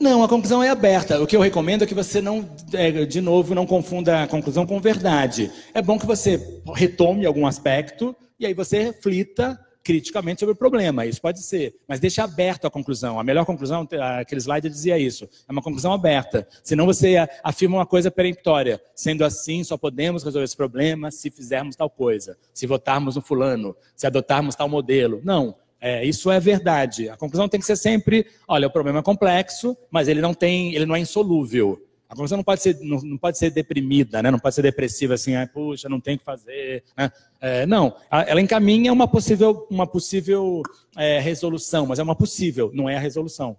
Não, a conclusão é aberta. O que eu recomendo é que você não, é, de novo, não confunda a conclusão com verdade. É bom que você retome algum aspecto e aí você reflita criticamente sobre o problema, isso pode ser, mas deixa aberto a conclusão. A melhor conclusão, aquele slide dizia isso, é uma conclusão aberta. Senão você afirma uma coisa peremptória, sendo assim, só podemos resolver esse problema se fizermos tal coisa, se votarmos no fulano, se adotarmos tal modelo. Não, é, isso é verdade. A conclusão tem que ser sempre, olha, o problema é complexo, mas ele não tem, ele não é insolúvel. A conversão não pode ser, não, não, pode ser deprimida, né? não pode ser depressiva, assim, ah, puxa, não tem o que fazer. Né? É, não, ela encaminha uma possível, uma possível é, resolução, mas é uma possível, não é a resolução.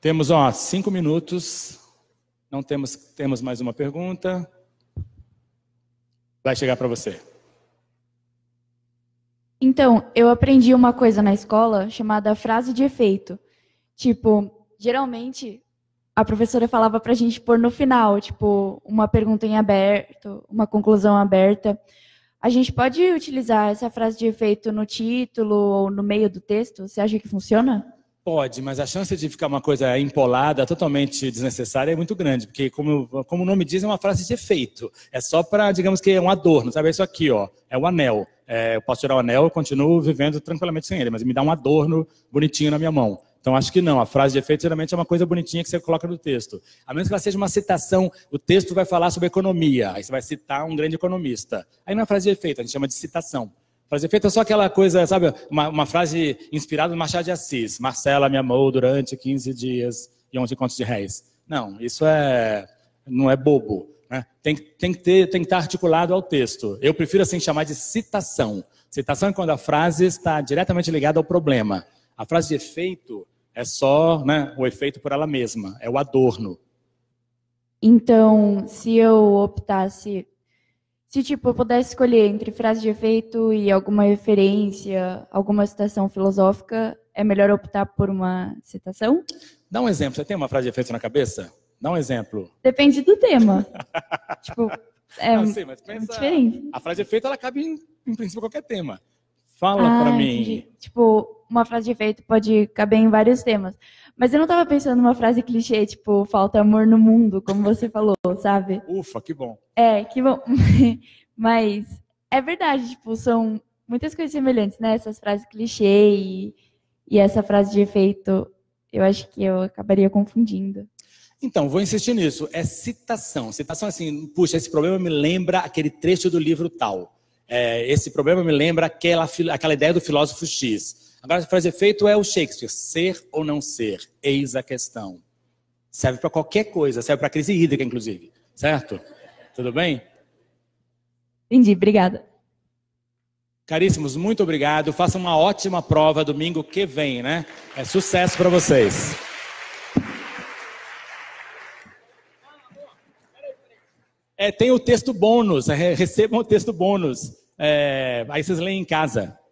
Temos ó, cinco minutos, não temos, temos mais uma pergunta. Vai chegar para você. Então, eu aprendi uma coisa na escola chamada frase de efeito. Tipo, geralmente a professora falava para a gente pôr no final, tipo, uma pergunta em aberto, uma conclusão aberta. A gente pode utilizar essa frase de efeito no título ou no meio do texto? Você acha que funciona? Pode, mas a chance de ficar uma coisa empolada, totalmente desnecessária, é muito grande, porque como, como o nome diz, é uma frase de efeito. É só para, digamos que é um adorno, sabe? É isso aqui, ó, é o anel. É, eu posso tirar o anel, eu continuo vivendo tranquilamente sem ele, mas me dá um adorno bonitinho na minha mão. Então, acho que não. A frase de efeito geralmente é uma coisa bonitinha que você coloca no texto. A menos que ela seja uma citação, o texto vai falar sobre economia, aí você vai citar um grande economista. Aí não é frase de efeito, a gente chama de citação. Frase de efeito é só aquela coisa, sabe, uma, uma frase inspirada no Machado de Assis. Marcela me amou durante 15 dias e 11 contos de réis. Não, isso é não é bobo. Né? Tem, tem, que ter, tem que estar articulado ao texto. Eu prefiro assim chamar de citação. Citação é quando a frase está diretamente ligada ao problema. A frase de efeito é só né, o efeito por ela mesma, é o adorno. Então, se eu optasse, se tipo eu pudesse escolher entre frase de efeito e alguma referência, alguma citação filosófica, é melhor optar por uma citação? Dá um exemplo. Você tem uma frase de efeito na cabeça? Dá um exemplo. Depende do tema. *laughs* tipo, é, Não, ah, sim, mas pensa, é diferente. A frase de efeito ela cabe em, em princípio qualquer tema. Fala ah, para mim. tipo, uma frase de efeito pode caber em vários temas. Mas eu não tava pensando numa frase clichê, tipo, falta amor no mundo, como você falou, sabe? Ufa, que bom. É, que bom. *laughs* Mas é verdade, tipo, são muitas coisas semelhantes, né? Essas frases clichê e, e essa frase de efeito, eu acho que eu acabaria confundindo. Então, vou insistir nisso. É citação. Citação assim, puxa, esse problema me lembra aquele trecho do livro tal é, esse problema me lembra aquela, aquela ideia do filósofo X. Agora, a frase efeito é o Shakespeare, ser ou não ser, eis a questão. Serve para qualquer coisa, serve para crise hídrica, inclusive, certo? Tudo bem? Entendi, obrigada. Caríssimos, muito obrigado. Façam uma ótima prova domingo que vem, né? É sucesso para vocês. É, tem o texto bônus, é, recebam o texto bônus. É, aí vocês leem em casa.